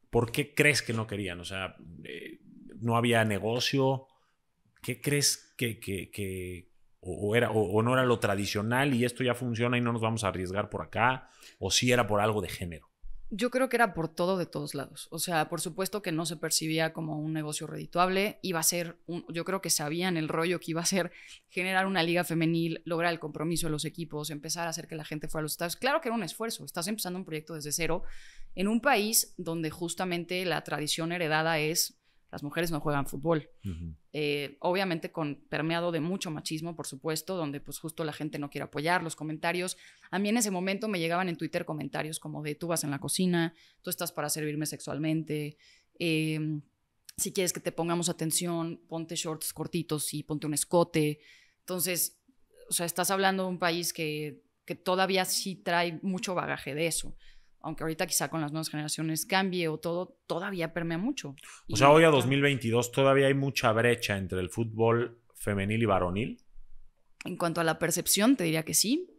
por qué crees que no querían? O sea, eh, no había negocio. ¿Qué crees que, o, no era lo tradicional y esto ya funciona y no nos vamos a arriesgar por acá, o si sí era por algo de género. Yo creo que era por todo de todos lados. O sea, por supuesto que no se percibía como un negocio redituable, iba a ser, un, yo creo que sabían el rollo que iba a ser generar una liga femenil, lograr el compromiso de los equipos, empezar a hacer que la gente fuera a los estados. Claro que era un esfuerzo, estás empezando un proyecto desde cero en un país donde justamente la tradición heredada es las mujeres no juegan fútbol. Eh, obviamente con permeado de mucho machismo, por supuesto, donde pues justo la gente no quiere apoyar los comentarios. A mí en ese momento me llegaban en Twitter comentarios como de tú vas en la cocina, tú estás para servirme sexualmente, em, si quieres que te pongamos atención, ponte shorts cortitos y ponte un escote. Entonces, o sea, estás hablando de un país que, que todavía sí trae mucho bagaje de eso aunque ahorita quizá con las nuevas generaciones cambie o todo, todavía permea mucho. O sea, hoy a 2022 todavía hay mucha brecha entre el fútbol femenil y varonil. En cuanto a la percepción, te diría que sí.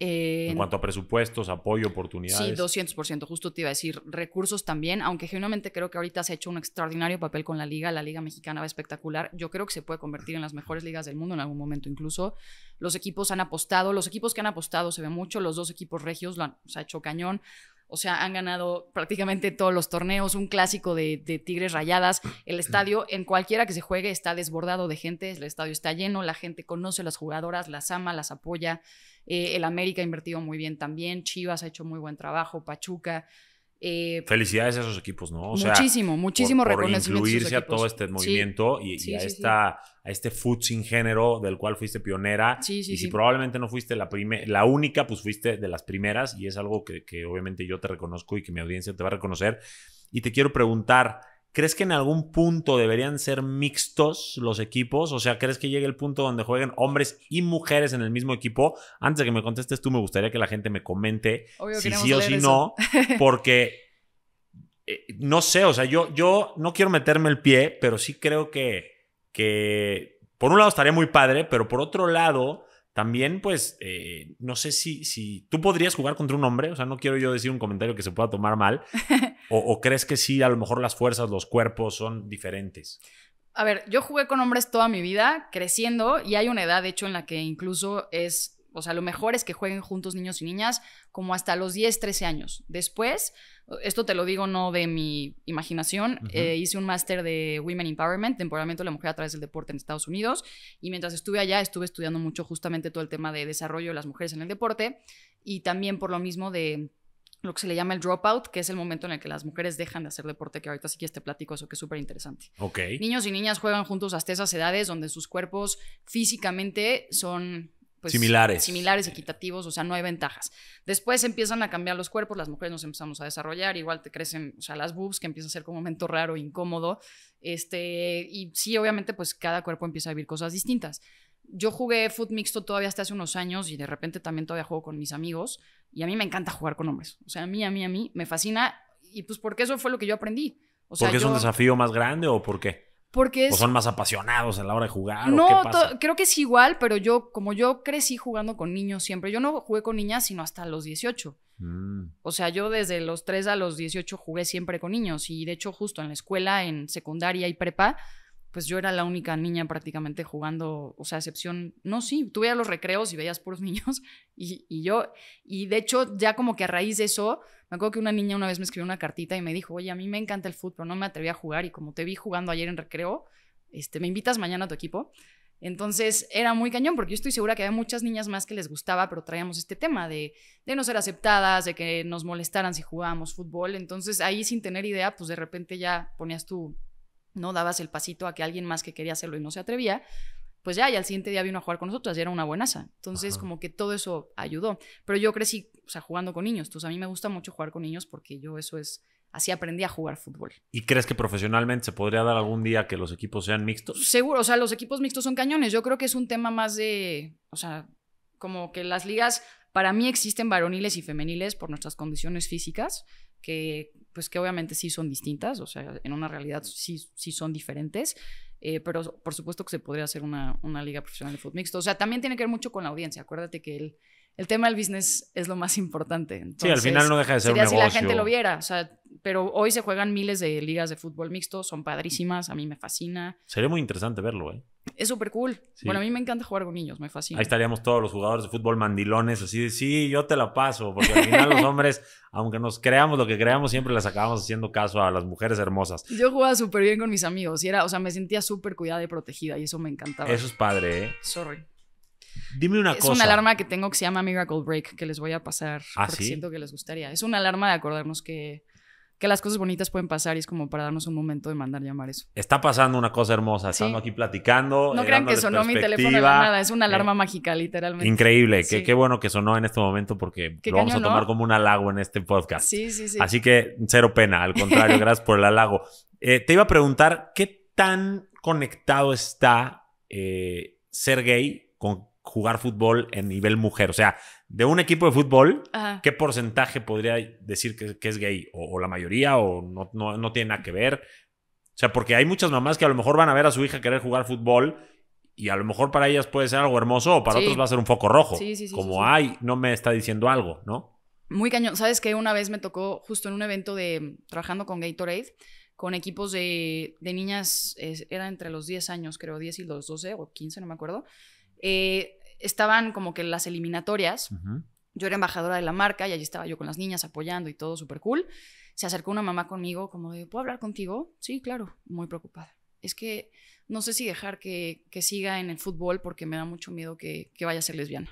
en cuanto a presupuestos, apoyo, oportunidades. Sí, 200%, justo te iba a decir, recursos también, aunque genuinamente creo que ahorita se ha hecho un extraordinario papel con la liga, la liga mexicana va espectacular, yo creo que se puede convertir en las mejores ligas del mundo en algún momento incluso, los equipos han apostado, los equipos que han apostado se ve mucho, los dos equipos regios lo han, se ha hecho cañón, o sea, han ganado prácticamente todos los torneos, un clásico de, Tigres Rayadas. El estadio, en cualquiera que se juegue, está desbordado de gente, el estadio está lleno, la gente conoce a las jugadoras, las ama, las apoya. Eh, el América ha invertido muy bien también, Chivas ha hecho muy buen trabajo, Pachuca. Eh, Felicidades a esos equipos, ¿no? muchísimo, muchísimo reconocimiento. Por incluirse a, todo este movimiento y, a, esta, a este food sin género del cual fuiste pionera. y si probablemente no fuiste la, la única, pues fuiste de las primeras y es algo que, que obviamente yo te reconozco y que mi audiencia te va a reconocer. Y te quiero preguntar, ¿Crees que en algún punto deberían ser mixtos los equipos? O sea, ¿crees que llegue el punto donde jueguen hombres y mujeres en el mismo equipo? Antes de que me contestes tú, me gustaría que la gente me comente si sí o si no, (laughs) porque eh, no sé, o sea, yo, yo no quiero meterme el pie, pero sí creo que, que, por un lado estaría muy padre, pero por otro lado, también, pues, eh, no sé si, si tú podrías jugar contra un hombre, o sea, no quiero yo decir un comentario que se pueda tomar mal, (laughs) o crees que sí, a lo mejor las fuerzas, los cuerpos son diferentes. A ver, yo jugué con hombres toda mi vida, creciendo, y hay una edad, de hecho, en la que incluso es o sea, lo mejor es que jueguen juntos niños y niñas como hasta los 10, 13 años. Después, esto te lo digo no de mi imaginación, eh, hice un máster de Women Empowerment, temporalmente la mujer a través del deporte en Estados Unidos, y mientras estuve allá estuve estudiando mucho justamente todo el tema de desarrollo de las mujeres en el deporte y también por lo mismo de lo que se le llama el dropout, que es el momento en el que las mujeres dejan de hacer deporte, que ahorita sí que este platico eso, que es súper interesante. Ok. Niños y niñas juegan juntos hasta esas edades donde sus cuerpos físicamente son pues, similares. similares, equitativos, o sea, no hay ventajas. Después empiezan a cambiar los cuerpos, las mujeres nos empezamos a desarrollar, igual te crecen, o sea, las boobs, que empieza a ser como un momento raro, e incómodo, este, y sí, obviamente, pues cada cuerpo empieza a vivir cosas distintas. Yo jugué foot mixto todavía hasta hace unos años y de repente también todavía juego con mis amigos y a mí me encanta jugar con hombres. O sea, a mí, a mí, a mí me fascina y pues porque eso fue lo que yo aprendí. O sea, ¿Porque es un desafío más grande o por qué? Porque ¿O son más apasionados a la hora de jugar? No, creo que es igual, pero yo, como yo crecí jugando con niños siempre, yo no jugué con niñas sino hasta los 18. Mm. O sea, yo desde los 3 a los 18 jugué siempre con niños y de hecho justo en la escuela, en secundaria y prepa, pues yo era la única niña prácticamente jugando, o sea, excepción, no, sí, tú veías los recreos y veías puros (laughs) niños y, y yo, y de hecho ya como que a raíz de eso me acuerdo que una niña una vez me escribió una cartita y me dijo, oye, a mí me encanta el fútbol, no me atreví a jugar y como te vi jugando ayer en recreo, este, me invitas mañana a tu equipo. Entonces era muy cañón, porque yo estoy segura que había muchas niñas más que les gustaba, pero traíamos este tema de, de no ser aceptadas, de que nos molestaran si jugábamos fútbol. Entonces ahí sin tener idea, pues de repente ya ponías tú, no dabas el pasito a que alguien más que quería hacerlo y no se atrevía, pues ya, y al siguiente día vino a jugar con nosotros y era una buenaza. Entonces, como que todo eso ayudó. Pero yo crecí, o sea, jugando con niños. Entonces, a mí me gusta mucho jugar con niños porque yo eso es, así aprendí a jugar fútbol. ¿Y crees que profesionalmente se podría dar algún día que los equipos sean mixtos? Seguro, o sea, los equipos mixtos son cañones. Yo creo que es un tema más de, o sea, como que las ligas, para mí existen varoniles y femeniles por nuestras condiciones físicas que pues que obviamente sí son distintas, o sea, en una realidad sí, sí son diferentes, eh, pero por supuesto que se podría hacer una, liga profesional de fútbol mixto. O sea, también tiene que ver mucho con la audiencia. Acuérdate que el, el tema del business es lo más importante. sí, al final no deja de ser sería un si la gente lo viera, o sea, pero hoy se juegan miles de ligas de fútbol mixto, son padrísimas, a mí me fascina. Sería muy interesante verlo, ¿eh? Es súper cool. Bueno, a mí me encanta jugar con niños, me fascina. Ahí estaríamos todos los jugadores de fútbol mandilones, así de, sí, yo te la paso, porque al final los (laughs) hombres, aunque nos creamos lo que creamos, siempre les acabamos haciendo caso a las mujeres hermosas. Yo jugaba súper bien con mis amigos y era, o sea, me sentía súper cuidada y protegida y eso me encantaba. Eso es padre, ¿eh? Sorry. Dime una cosa. Es una alarma que tengo que se llama Miracle Break, que les voy a pasar ¿Ah, porque siento que les gustaría. Es una alarma de acordarnos que que las cosas bonitas pueden pasar y es como para darnos un momento de mandar llamar eso. Está pasando una cosa hermosa, estamos aquí platicando. No eh, crean que sonó mi teléfono de nada, es una eh, alarma mágica, literalmente. Increíble, qué, bueno que sonó en este momento porque lo vamos a tomar como un halago en este podcast. Sí, sí, sí. Así que cero pena, al contrario, (laughs) gracias por el halago. Eh, te iba a preguntar, ¿qué tan conectado está ser gay con jugar fútbol en nivel mujer? O sea, de un equipo de fútbol, ¿qué porcentaje podría decir que, es gay? O, la mayoría, o no, no, tiene nada que ver. O sea, porque hay muchas mamás que a lo mejor van a ver a su hija querer jugar fútbol y a lo mejor para ellas puede ser algo hermoso o para otros va a ser un foco rojo. como, ay, no me está diciendo algo, ¿no? Muy cañón. ¿Sabes que Una vez me tocó justo en un evento de trabajando con Gatorade, con equipos de, niñas, era entre los 10 años, creo, 10 y los 12 o 15, no me acuerdo. Eh, estaban como que las eliminatorias. Yo era embajadora de la marca y allí estaba yo con las niñas apoyando y todo súper cool. Se acercó una mamá conmigo como de, ¿puedo hablar contigo? Sí, claro, muy preocupada. Es que no sé si dejar que, siga en el fútbol porque me da mucho miedo que, vaya a ser lesbiana.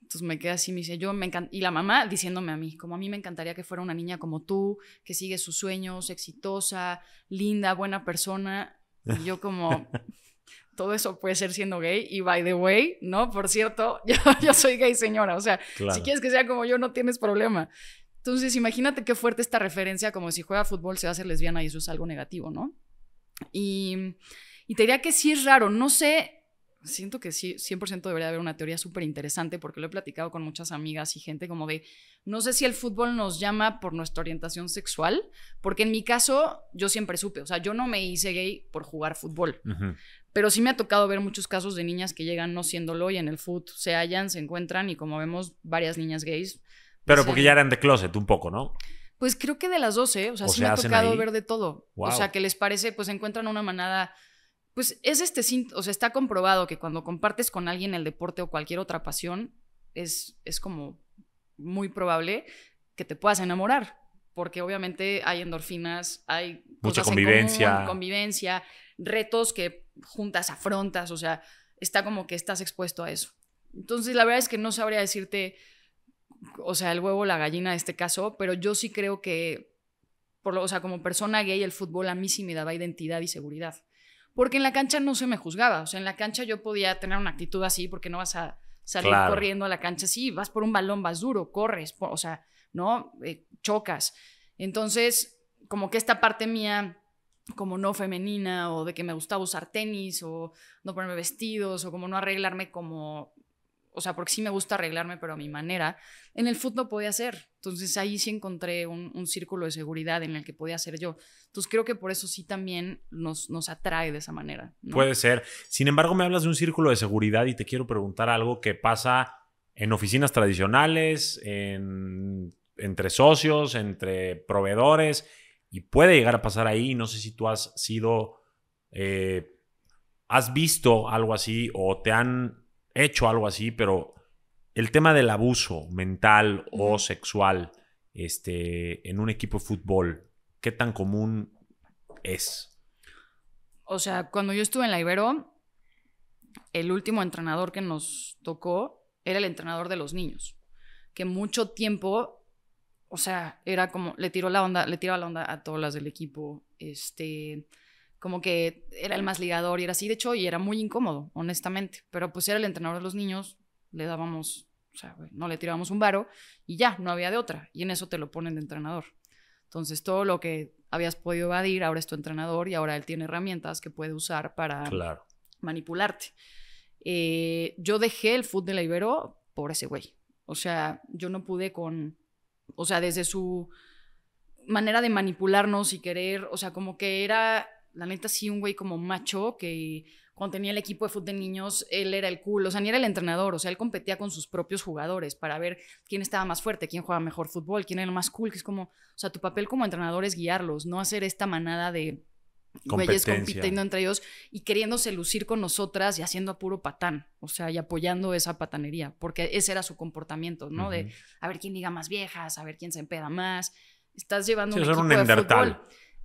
Entonces me quedé así, me dice, yo me encanta. Y la mamá diciéndome a mí, como a mí me encantaría que fuera una niña como tú, que sigue sus sueños, exitosa, linda, buena persona. Y yo como, (laughs) todo eso puede ser siendo gay y by the way, ¿no? Por cierto, (laughs) yo, soy gay señora, o sea, si quieres que sea como yo no tienes problema. Entonces, imagínate qué fuerte esta referencia, como si juega fútbol se va a hacer lesbiana y eso es algo negativo, ¿no? Y, y te diría que sí es raro, no sé, siento que sí, 100% debería haber una teoría súper interesante porque lo he platicado con muchas amigas y gente como de, no sé si el fútbol nos llama por nuestra orientación sexual, porque en mi caso yo siempre supe, o sea, yo no me hice gay por jugar fútbol. Pero sí me ha tocado ver muchos casos de niñas que llegan no siéndolo y en el food se hallan, se encuentran y como vemos varias niñas gays. Pero porque ya eran de closet un poco, ¿no? Pues creo que de las 12, ¿eh? o sea, sí me ha tocado ver de todo. O sea, que les parece, pues encuentran una manada pues es este, o sea, está comprobado que cuando compartes con alguien el deporte o cualquier otra pasión, es, es como muy probable que te puedas enamorar porque obviamente hay endorfinas, hay mucha convivencia, convivencia, retos que juntas afrontas, o sea, está como que estás expuesto a eso. Entonces, la verdad es que no sabría decirte, o sea, el huevo, la gallina en este caso, pero yo sí creo que, por lo, o sea, como persona gay, el fútbol a mí sí me daba identidad y seguridad. Porque en la cancha no se me juzgaba, o sea, en la cancha yo podía tener una actitud así, porque no vas a salir corriendo a la cancha, sí, vas por un balón, vas duro, corres, o sea, ¿no? Eh, chocas. Entonces, como que esta parte mía como no femenina o de que me gustaba usar tenis o no ponerme vestidos o como no arreglarme como, o sea, porque sí me gusta arreglarme, pero a mi manera, en el fútbol podía ser. Entonces ahí sí encontré un, círculo de seguridad en el que podía ser yo. Entonces creo que por eso sí también nos, nos atrae de esa manera. Puede ser. Sin embargo, me hablas de un círculo de seguridad y te quiero preguntar algo que pasa en oficinas tradicionales, entre socios, entre proveedores, y puede llegar a pasar ahí. No sé si tú has sido, eh, has visto algo así o te han hecho algo así, pero el tema del abuso mental o sexual este, en un equipo de fútbol, ¿qué tan común es? O sea, cuando yo estuve en la Ibero, el último entrenador que nos tocó era el entrenador de los niños, que mucho tiempo, o sea, era como, le tiró la onda, le tiraba la onda a todas las del equipo, este, como que era el más ligador y era así, de hecho, y era muy incómodo, honestamente, pero pues era el entrenador de los niños, le dábamos, o sea, no le tirábamos un varo y ya, no había de otra, y en eso te lo ponen de entrenador. Entonces, todo lo que habías podido evadir, ahora es tu entrenador y ahora él tiene herramientas que puede usar para manipularte. Eh, yo dejé el fútbol de la Ibero por ese güey. O sea, yo no pude con, o sea, desde su manera de manipularnos y querer, o sea, como que era, la neta, sí, un güey como macho que cuando tenía el equipo de fútbol de niños, él era el cool, o sea, ni era el entrenador, o sea, él competía con sus propios jugadores para ver quién estaba más fuerte, quién jugaba mejor fútbol, quién era el más cool, que es como, o sea, tu papel como entrenador es guiarlos, no hacer esta manada de güeyes compitiendo entre ellos y queriéndose lucir con nosotras y haciendo a puro patán, o sea, y apoyando esa patanería, porque ese era su comportamiento, ¿no? De a ver quién diga más viejas, a ver quién se empeda más. Estás llevando un equipo de fútbol.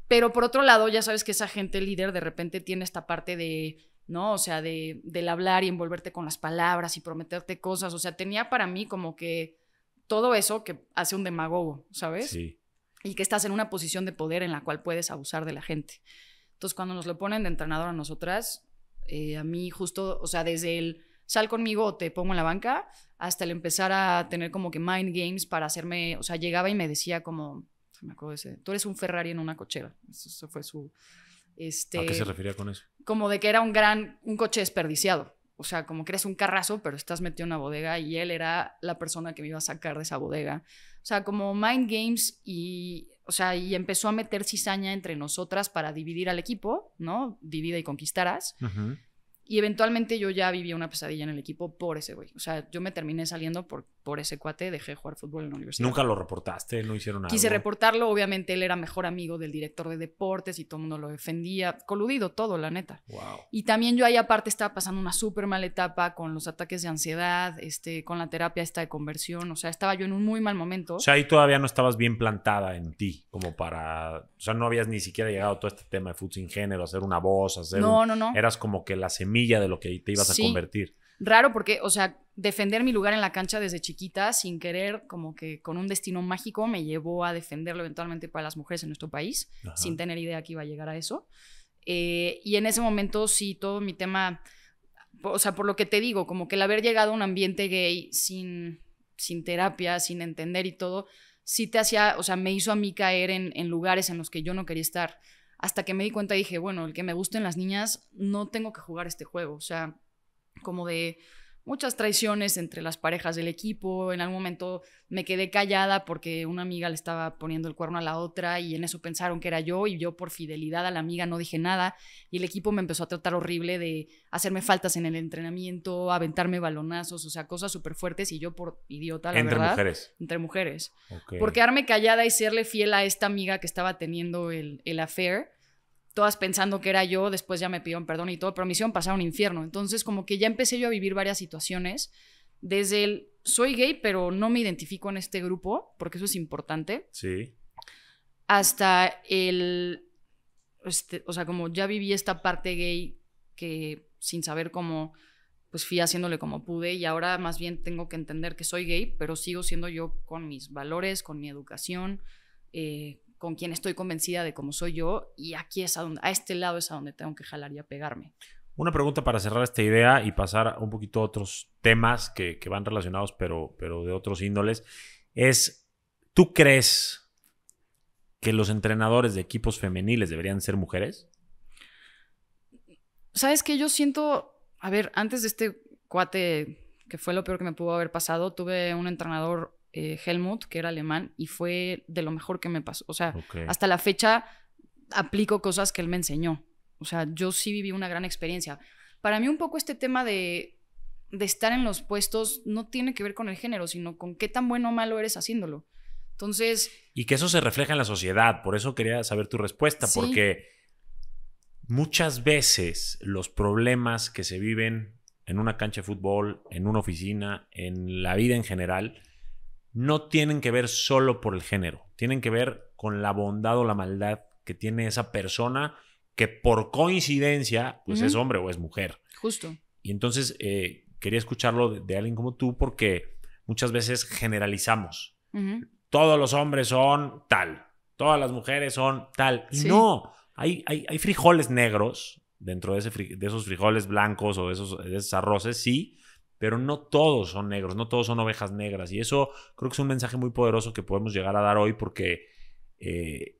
Pero por otro lado, ya sabes que esa gente líder de repente tiene esta parte de ¿no? O sea, del hablar y envolverte con las palabras y prometerte cosas. O sea, tenía para mí como que todo eso que hace un demagogo, ¿sabes? Sí. Y que estás en una posición de poder en la cual puedes abusar de la gente. Entonces, cuando nos lo ponen de entrenador a nosotras, eh, a mí justo, o sea, desde el sal conmigo te pongo en la banca, hasta el empezar a tener como que mind games para hacerme, o sea, llegaba y me decía como, me acuerdo de ese, tú eres un Ferrari en una cochera. Eso, fue su... Este, ¿A qué se refería con eso? Como de que era un gran, un coche desperdiciado. O sea, como que eres un carrazo, pero estás metido en una bodega y él era la persona que me iba a sacar de esa bodega. O sea, como mind games y o sea, y empezó a meter cizaña entre nosotras para dividir al equipo, ¿no? Divida y conquistarás. Y eventualmente yo ya vivía una pesadilla en el equipo por ese güey. O sea, yo me terminé saliendo por, por ese cuate dejé de jugar fútbol en la universidad. ¿Nunca lo reportaste? ¿No hicieron nada? Quise reportarlo, obviamente él era mejor amigo del director de deportes y todo el mundo lo defendía, coludido todo, la neta. Wow. Y también yo ahí aparte estaba pasando una súper mala etapa con los ataques de ansiedad, este, con la terapia esta de conversión, o sea, estaba yo en un muy mal momento. O sea, ahí todavía no estabas bien plantada en ti, como para, o sea, no habías ni siquiera llegado a todo este tema de fútbol sin género, hacer una voz, hacer... No, no, no. Eras como que la semilla de lo que te ibas a convertir raro porque, o sea, defender mi lugar en la cancha desde chiquita sin querer, como que con un destino mágico me llevó a defenderlo eventualmente para las mujeres en nuestro país, sin tener idea que iba a llegar a eso. Eh, y en ese momento sí, todo mi tema, o sea, por lo que te digo, como que el haber llegado a un ambiente gay sin, sin terapia, sin entender y todo, sí te hacía, o sea, me hizo a mí caer en, en lugares en los que yo no quería estar. Hasta que me di cuenta y dije, bueno, el que me gusten las niñas, no tengo que jugar este juego. O sea, como de muchas traiciones entre las parejas del equipo. En algún momento me quedé callada porque una amiga le estaba poniendo el cuerno a la otra y en eso pensaron que era yo y yo por fidelidad a la amiga no dije nada y el equipo me empezó a tratar horrible de hacerme faltas en el entrenamiento, aventarme balonazos, o sea, cosas súper fuertes y yo por idiota, la entre verdad. Entre mujeres. Entre mujeres. callada y serle fiel a esta amiga que estaba teniendo el, el affair todas pensando que era yo, después ya me pidieron perdón y todo, pero me hicieron pasar un infierno. Entonces, como que ya empecé yo a vivir varias situaciones, desde el soy gay, pero no me identifico en este grupo, porque eso es importante. Sí. Hasta el. Este, o sea, como ya viví esta parte gay que sin saber cómo, pues fui haciéndole como pude y ahora más bien tengo que entender que soy gay, pero sigo siendo yo con mis valores, con mi educación, eh, con quien estoy convencida de cómo soy yo y aquí es a, donde, a este lado es a donde tengo que jalar y apegarme. Una pregunta para cerrar esta idea y pasar un poquito a otros temas que, van relacionados, pero, pero de otros índoles, es, ¿tú crees que los entrenadores de equipos femeniles deberían ser mujeres? Sabes que yo siento, a ver, antes de este cuate que fue lo peor que me pudo haber pasado, tuve un entrenador eh, Helmut, que era alemán, y fue de lo mejor que me pasó. O sea, hasta la fecha aplico cosas que él me enseñó. O sea, yo sí viví una gran experiencia. Para mí un poco este tema de, de estar en los puestos no tiene que ver con el género, sino con qué tan bueno o malo eres haciéndolo. Entonces... Y que eso se refleja en la sociedad, por eso quería saber tu respuesta, porque muchas veces los problemas que se viven en una cancha de fútbol, en una oficina, en la vida en general, no tienen que ver solo por el género, tienen que ver con la bondad o la maldad que tiene esa persona que por coincidencia pues es hombre o es mujer. Justo. Y entonces eh, quería escucharlo de, alguien como tú porque muchas veces generalizamos. Todos los hombres son tal, todas las mujeres son tal. no, hay, hay, frijoles negros dentro de, ese de esos frijoles blancos o esos, esos arroces, sí, pero no todos son negros, no todos son ovejas negras. Y eso creo que es un mensaje muy poderoso que podemos llegar a dar hoy porque eh,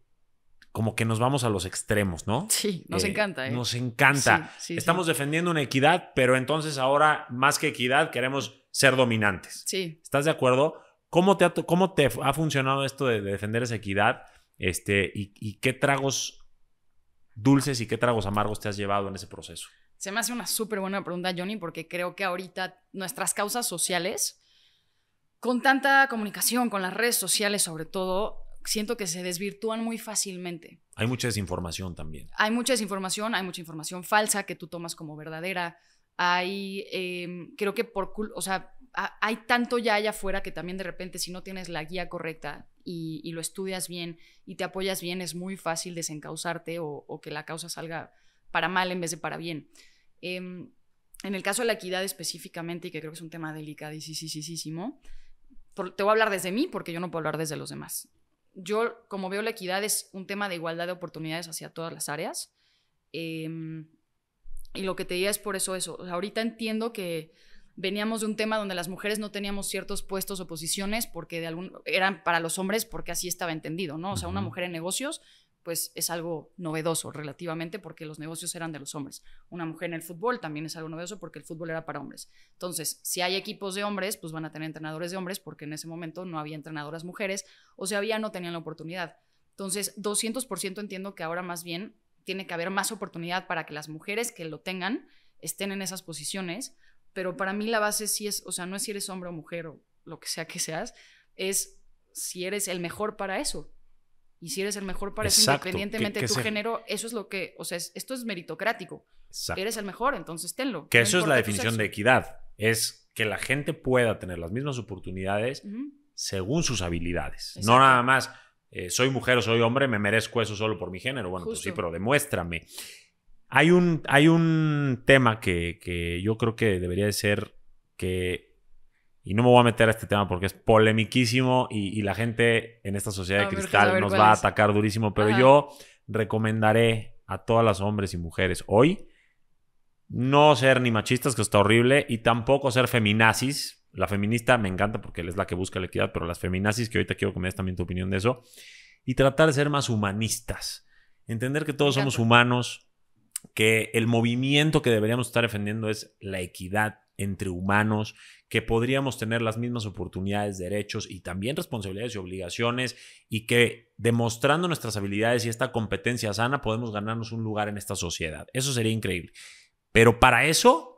como que nos vamos a los extremos, ¿no? Sí, nos eh, encanta. ¿eh? Nos encanta. Estamos defendiendo una equidad, pero entonces ahora más que equidad queremos ser dominantes. Sí. ¿Estás de acuerdo? ¿Cómo te ha, cómo te ha funcionado esto de, defender esa equidad? Este, ¿Y qué tragos dulces y qué tragos amargos te has llevado en ese proceso? Se me hace una súper buena pregunta, Johnny, porque creo que ahorita nuestras causas sociales, con tanta comunicación, con las redes sociales sobre todo, siento que se desvirtúan muy fácilmente. Hay mucha desinformación también. Hay mucha desinformación, hay mucha información falsa que tú tomas como verdadera. Hay, em, creo que por, o sea, hay tanto ya allá afuera que también de repente si no tienes la guía correcta y, lo estudias bien y te apoyas bien, es muy fácil desencausarte o, o, que la causa salga para mal en vez de para bien. Em, en el caso de la equidad específicamente, y que creo que es un tema delicadísimo, te voy a hablar desde mí porque yo no puedo hablar desde los demás. Yo, como veo la equidad, es un tema de igualdad de oportunidades hacia todas las áreas. Em, y lo que te diría es por eso eso. O ahorita entiendo que veníamos de un tema donde las mujeres no teníamos ciertos puestos o posiciones porque de algún, eran para los hombres porque así estaba entendido, ¿no? O sea, una mujer en negocios pues es algo novedoso relativamente porque los negocios eran de los hombres. Una mujer en el fútbol también es algo novedoso porque el fútbol era para hombres. Entonces, si hay equipos de hombres, pues van a tener entrenadores de hombres porque en ese momento no había entrenadoras mujeres o si había no tenían la oportunidad. Entonces, 200% entiendo que ahora más bien tiene que haber más oportunidad para que las mujeres que lo tengan estén en esas posiciones, pero para mí la base sí es, o sea, no es si eres hombre o mujer o lo que sea que seas, es si eres el mejor para eso y si eres el mejor para eso, independientemente de tu género, eso es lo que, o sea, esto es meritocrático. Eres el mejor, entonces tenlo. Que eso es la definición de equidad, es que la gente pueda tener las mismas oportunidades según sus habilidades, no nada más eh, soy mujer o soy hombre, me merezco eso solo por mi género. Bueno, pues sí, pero demuéstrame. Hay un, hay un tema que, que yo creo que debería de ser que y no me voy a meter a este tema porque es polemiquísimo y, la gente en esta sociedad de cristal nos va a atacar durísimo, pero yo recomendaré a todas las hombres y mujeres hoy no ser ni machistas, que está horrible, y tampoco ser feminazis. La feminista me encanta porque él es la que busca la equidad, pero las feminazis, que ahorita quiero que me des también tu opinión de eso, y tratar de ser más humanistas. Entender que todos somos humanos, que el movimiento que deberíamos estar defendiendo es la equidad entre humanos, que podríamos tener las mismas oportunidades, derechos y también responsabilidades y obligaciones y que demostrando nuestras habilidades y esta competencia sana podemos ganarnos un lugar en esta sociedad. Eso sería increíble. Pero para eso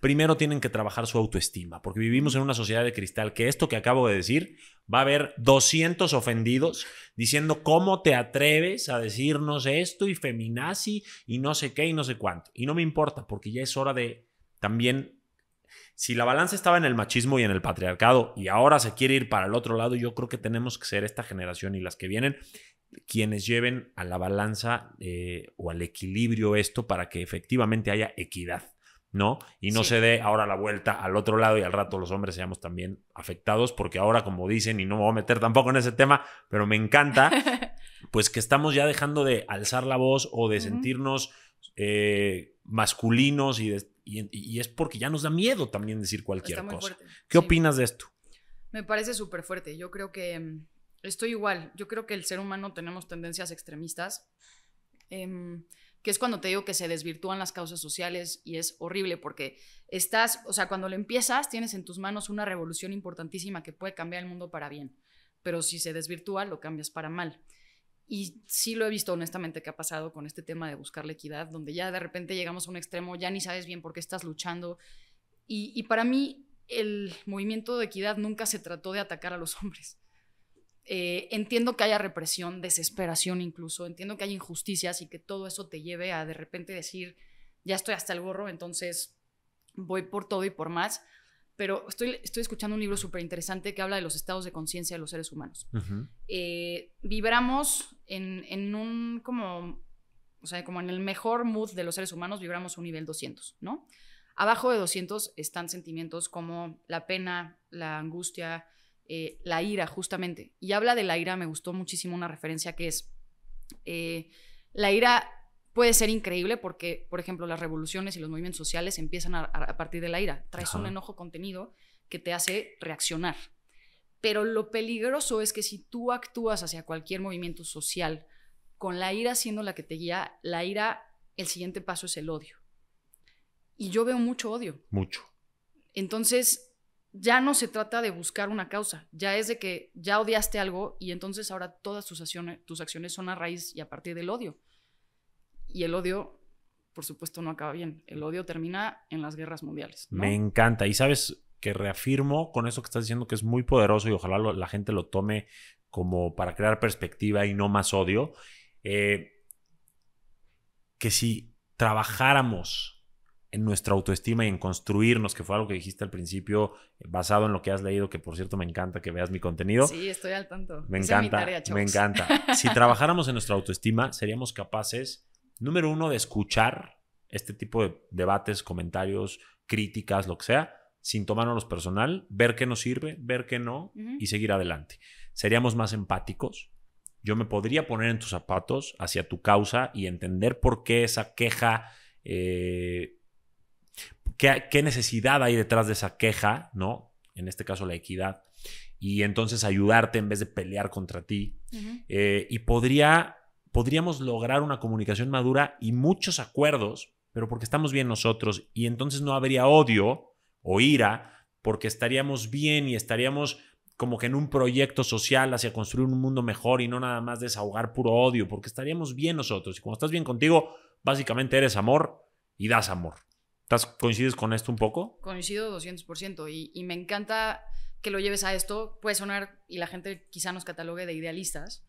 Primero tienen que trabajar su autoestima, porque vivimos en una sociedad de cristal que esto que acabo de decir, va a haber 200 ofendidos diciendo cómo te atreves a decirnos esto y feminazi y no sé qué y no sé cuánto. Y no me importa, porque ya es hora de también si la balanza estaba en el machismo y en el patriarcado y ahora se quiere ir para el otro lado, yo creo que tenemos que ser esta generación y las que vienen quienes lleven a la balanza eh, o al equilibrio esto para que efectivamente haya equidad, ¿no? Y no se dé ahora la vuelta al otro lado y al rato los hombres seamos también afectados, porque ahora, como dicen, y no me voy a meter tampoco en ese tema, pero me encanta, (laughs) pues que estamos ya dejando de alzar la voz o de sentirnos eh, masculinos y de y, es porque ya nos da miedo también decir cualquier cosa. ¿Qué opinas de esto? Me parece súper fuerte. Yo creo que em, estoy igual. Yo creo que el ser humano tenemos tendencias extremistas, em, que es cuando te digo que se desvirtúan las causas sociales y es horrible porque estás, o sea, cuando lo empiezas tienes en tus manos una revolución importantísima que puede cambiar el mundo para bien, pero si se desvirtúa lo cambias para mal. Y sí lo he visto honestamente que ha pasado con este tema de buscar la equidad, donde ya de repente llegamos a un extremo, ya ni sabes bien por qué estás luchando. Y, para mí el movimiento de equidad nunca se trató de atacar a los (laughs) hombres. Eh, entiendo que haya represión, desesperación incluso, entiendo que hay injusticias y que todo eso te lleve a de repente decir, ya estoy hasta el gorro, entonces voy por todo y por más pero estoy, estoy escuchando un libro súper interesante que habla de los estados de conciencia de los seres humanos. Eh, vibramos en, un como, o sea, como en el mejor mood de los seres humanos, vibramos un nivel 200, ¿no? Abajo de 200 están sentimientos como la pena, la angustia, eh, la ira, justamente. Y habla de la ira, me gustó muchísimo una referencia que es, eh, la ira puede ser increíble porque, por ejemplo, las revoluciones y los movimientos sociales empiezan a, partir de la ira. Traes un enojo contenido que te hace reaccionar. Pero lo peligroso es que si tú actúas hacia cualquier movimiento social con la ira siendo la que te guía, la ira, el siguiente paso es el odio. Y yo veo mucho odio. Mucho. Entonces, ya no se trata de buscar una causa, ya es de que ya odiaste algo y entonces ahora todas tus tus acciones son a raíz y a partir del odio. Y el odio, por supuesto, no acaba bien. El mm. odio termina en las guerras mundiales. Me encanta. Y sabes que reafirmo con eso que estás diciendo que es muy poderoso y ojalá la gente lo tome como para crear perspectiva y no más odio. Eh, que si trabajáramos en nuestra autoestima y en construirnos, que fue algo que dijiste al principio, basado en lo que has leído, que por cierto me encanta que veas mi contenido. Sí, estoy al tanto. Me encanta. me encanta. Si (laughs) trabajáramos en nuestra autoestima, seríamos capaces número uno, de escuchar este tipo de debates, comentarios, críticas, lo que sea, sin tomarnos personal, ver qué nos sirve, ver qué no y seguir adelante. Seríamos más empáticos. Yo me podría poner en tus zapatos hacia tu causa y entender por qué esa queja, eh, qué, necesidad hay detrás de esa queja, ¿no? En este caso la equidad. Y entonces ayudarte en vez de pelear contra ti. Eh, y podría podríamos lograr una comunicación madura y muchos acuerdos, pero porque estamos bien nosotros y entonces no habría odio o ira, porque estaríamos bien y estaríamos como que en un proyecto social hacia construir un mundo mejor y no nada más desahogar puro odio, porque estaríamos bien nosotros. Y cuando estás bien contigo, básicamente eres amor y das amor. ¿Estás, ¿Coincides con esto un poco? Coincido 200% y, y me encanta que lo lleves a esto. Puede sonar, y la gente quizá nos catalogue de idealistas,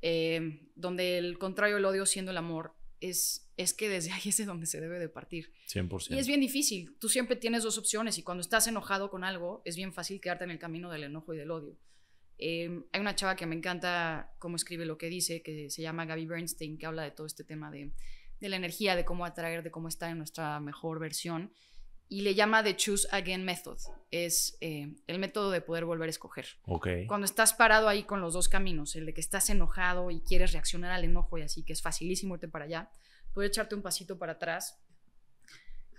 eh, donde el contrario del odio siendo el amor, es, que desde (laughs) ahí es de donde se debe de partir. 100%. Y es bien difícil, tú siempre tienes dos opciones y cuando estás enojado con algo, es bien fácil quedarte en el camino del enojo y del odio. Eh, hay una chava que me encanta cómo escribe lo que dice, que se llama Gaby Bernstein, que habla de todo este tema de, de la energía, de cómo atraer, de cómo estar en nuestra mejor versión y le llama The Choose Again Method. Es eh, el método de poder volver a escoger. Cuando estás parado ahí con los dos caminos, el de que estás enojado y quieres reaccionar al enojo y así, que es facilísimo irte para allá, puede echarte un pasito para atrás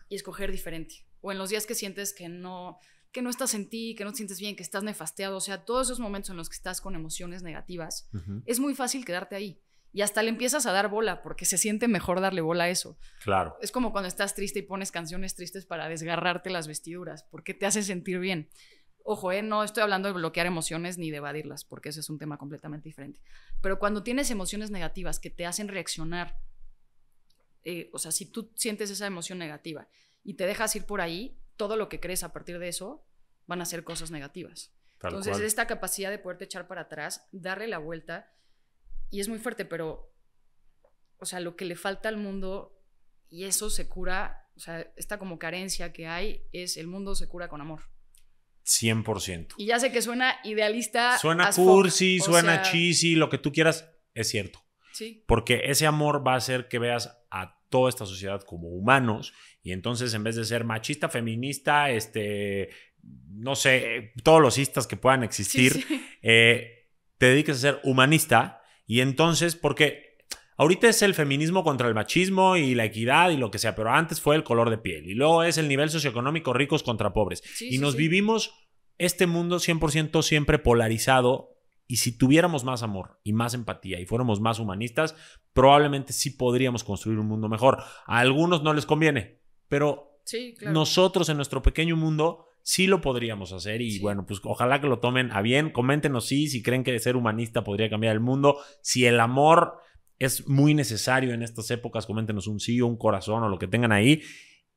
y escoger diferente. O en los días que sientes que no que no estás en ti, que no te sientes bien, que estás nefasteado, o sea, todos esos momentos en los que estás con emociones negativas, es muy fácil quedarte ahí y hasta le empiezas a dar bola porque se siente mejor darle bola a eso. Claro. Es como cuando estás triste y pones canciones tristes para desgarrarte las vestiduras, porque te hace sentir bien. Ojo, eh, no estoy hablando de bloquear emociones ni de evadirlas, porque ese es un tema completamente diferente. Pero cuando tienes emociones negativas que te hacen reaccionar, eh, o sea, si tú sientes esa emoción negativa y te dejas ir por ahí, todo lo que crees a partir de eso van a ser cosas negativas. Entonces, es esta capacidad de poderte echar para atrás, darle la vuelta, y es muy fuerte, pero, o sea, lo que le falta al mundo, y eso se cura, o sea, esta como carencia que hay, es el mundo se cura con amor. 100%. Y ya sé que suena idealista. Suena cursi, suena cheesy, lo que tú quieras, es cierto. Sí. Porque ese amor va a hacer que veas a toda esta sociedad como humanos y entonces en vez de ser machista, feminista, este, no sé, eh, todos los istas que puedan existir, eh, te dediques a ser humanista y entonces, porque ahorita es el feminismo contra el machismo y la equidad y lo que sea, pero antes fue el color de piel. Y luego es el nivel socioeconómico ricos contra pobres. y nos vivimos este mundo 100% siempre polarizado. Y si tuviéramos más amor y más empatía y fuéramos más humanistas, probablemente sí podríamos construir un mundo mejor. A algunos no les conviene, pero nosotros en nuestro pequeño mundo sí lo podríamos hacer y bueno, pues ojalá que lo tomen a bien. Coméntenos sí, si creen que ser humanista podría cambiar el mundo, si el amor es muy necesario en estas épocas, coméntenos un sí, o un corazón o lo que tengan ahí.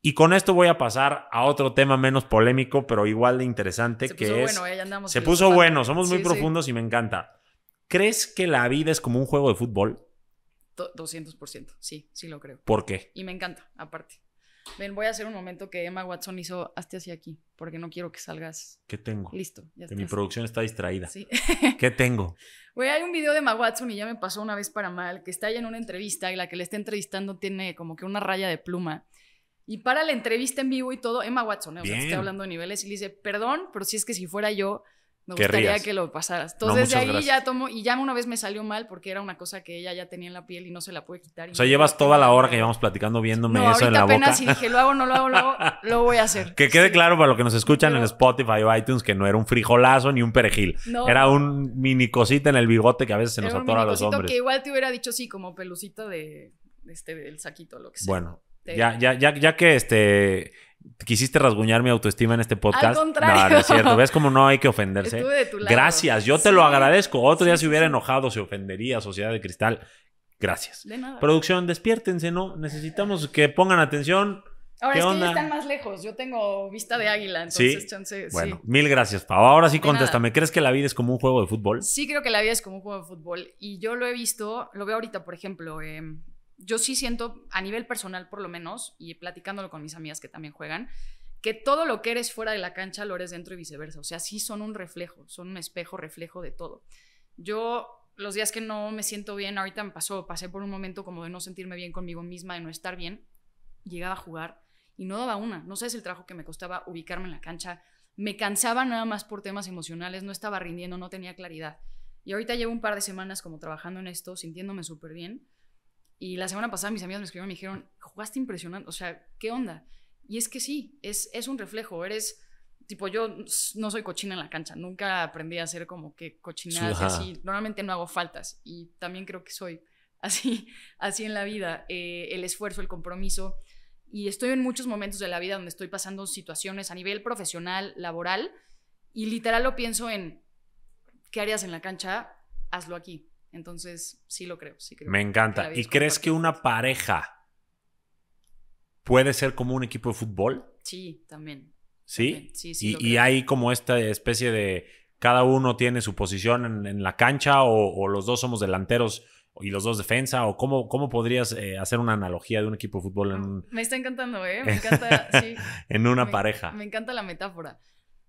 Y con esto voy a pasar a otro tema menos polémico, pero igual de interesante, que es... Bueno, se puso bueno, somos muy profundos y me encanta. ¿Crees que la vida es como un juego de fútbol? 200%, sí, sí lo creo. ¿Por qué? Y me encanta, aparte. Ven, voy a hacer un momento que Emma Watson hizo hasta así aquí, porque no quiero que salgas. ¿Qué tengo? Listo. Ya que mi producción está distraída. Sí. (laughs) ¿Qué tengo? Güey, hay un video de Emma Watson y ya me pasó una vez para mal, que está ella en una entrevista y la que le está entrevistando tiene como que una raya de pluma. Y para la entrevista en vivo y todo, Emma Watson, ¿eh? está hablando de niveles y le dice, perdón, pero si es que si fuera yo, me gustaría que lo pasaras. Entonces de ahí ya tomo, y ya una vez me salió mal porque era una cosa que ella ya tenía en la piel y no se la puede quitar. O sea, llevas toda la hora que llevamos platicando viéndome eso en la boca. apenas y dije, lo hago, no lo hago, lo, (laughs) voy a hacer. Que quede claro para los que nos escuchan en Spotify o iTunes que no era un frijolazo ni un perejil. era un mini cosita en el bigote que a veces se nos atora a los hombres. que igual te hubiera dicho sí, como pelucito este, del saquito, lo que sea. Bueno, ya, ya, ya que este quisiste rasguñar mi autoestima en este podcast. Al contrario. No, es cierto. ¿Ves cómo no hay que ofenderse? Gracias, yo te lo agradezco. Otro día se hubiera enojado, se ofendería Sociedad de Cristal. Gracias. De nada. Producción, despiértense, ¿no? Necesitamos que pongan atención. Ahora es que que están más lejos. Yo tengo vista de águila, entonces ¿Sí? Bueno, mil gracias, Pau. Ahora sí contéstame. ¿Crees que la vida es como un juego de fútbol? Sí, creo que la vida es como un juego de fútbol. Y yo lo he visto, lo veo ahorita, por ejemplo. en em, yo sí siento, a nivel personal por lo menos, y platicándolo con mis amigas que también juegan, que todo lo que eres fuera de la cancha lo eres dentro y viceversa. O sea, sí son un reflejo, son un espejo reflejo de todo. Yo los días que no me siento bien, ahorita me pasó, pasé por un momento como de no sentirme bien conmigo misma, de no estar bien, llegaba a jugar y no daba una. No sabes el trabajo que me costaba ubicarme en la cancha. Me cansaba nada más por temas emocionales, no estaba rindiendo, no tenía claridad. Y ahorita llevo un par de semanas como trabajando en esto, sintiéndome súper bien y la semana pasada mis amigas me escribieron y me dijeron, jugaste impresionante, o sea, ¿qué onda? Y es que sí, es, es un reflejo, eres tipo yo no soy cochina en la cancha, nunca aprendí a ser como que cochinada, normalmente no hago faltas y también creo que soy así, (laughs) así en la vida, eh, el esfuerzo, el compromiso y estoy en muchos momentos de la vida donde estoy pasando situaciones a nivel profesional, laboral y literal lo pienso en, ¿qué áreas en la cancha? Hazlo aquí. Entonces, sí lo creo, sí creo. Me encanta. ¿Y crees que una pareja puede ser como un equipo de fútbol? Sí, también. ¿Sí? Sí, sí. Y, y hay como esta especie de cada uno tiene su posición en, la cancha o, los dos somos delanteros y los dos defensa o cómo, cómo podrías eh, hacer una analogía de un equipo de fútbol en ah, Me está encantando, ¿eh? Me (laughs) encanta, sí. en una pareja. Me encanta la metáfora.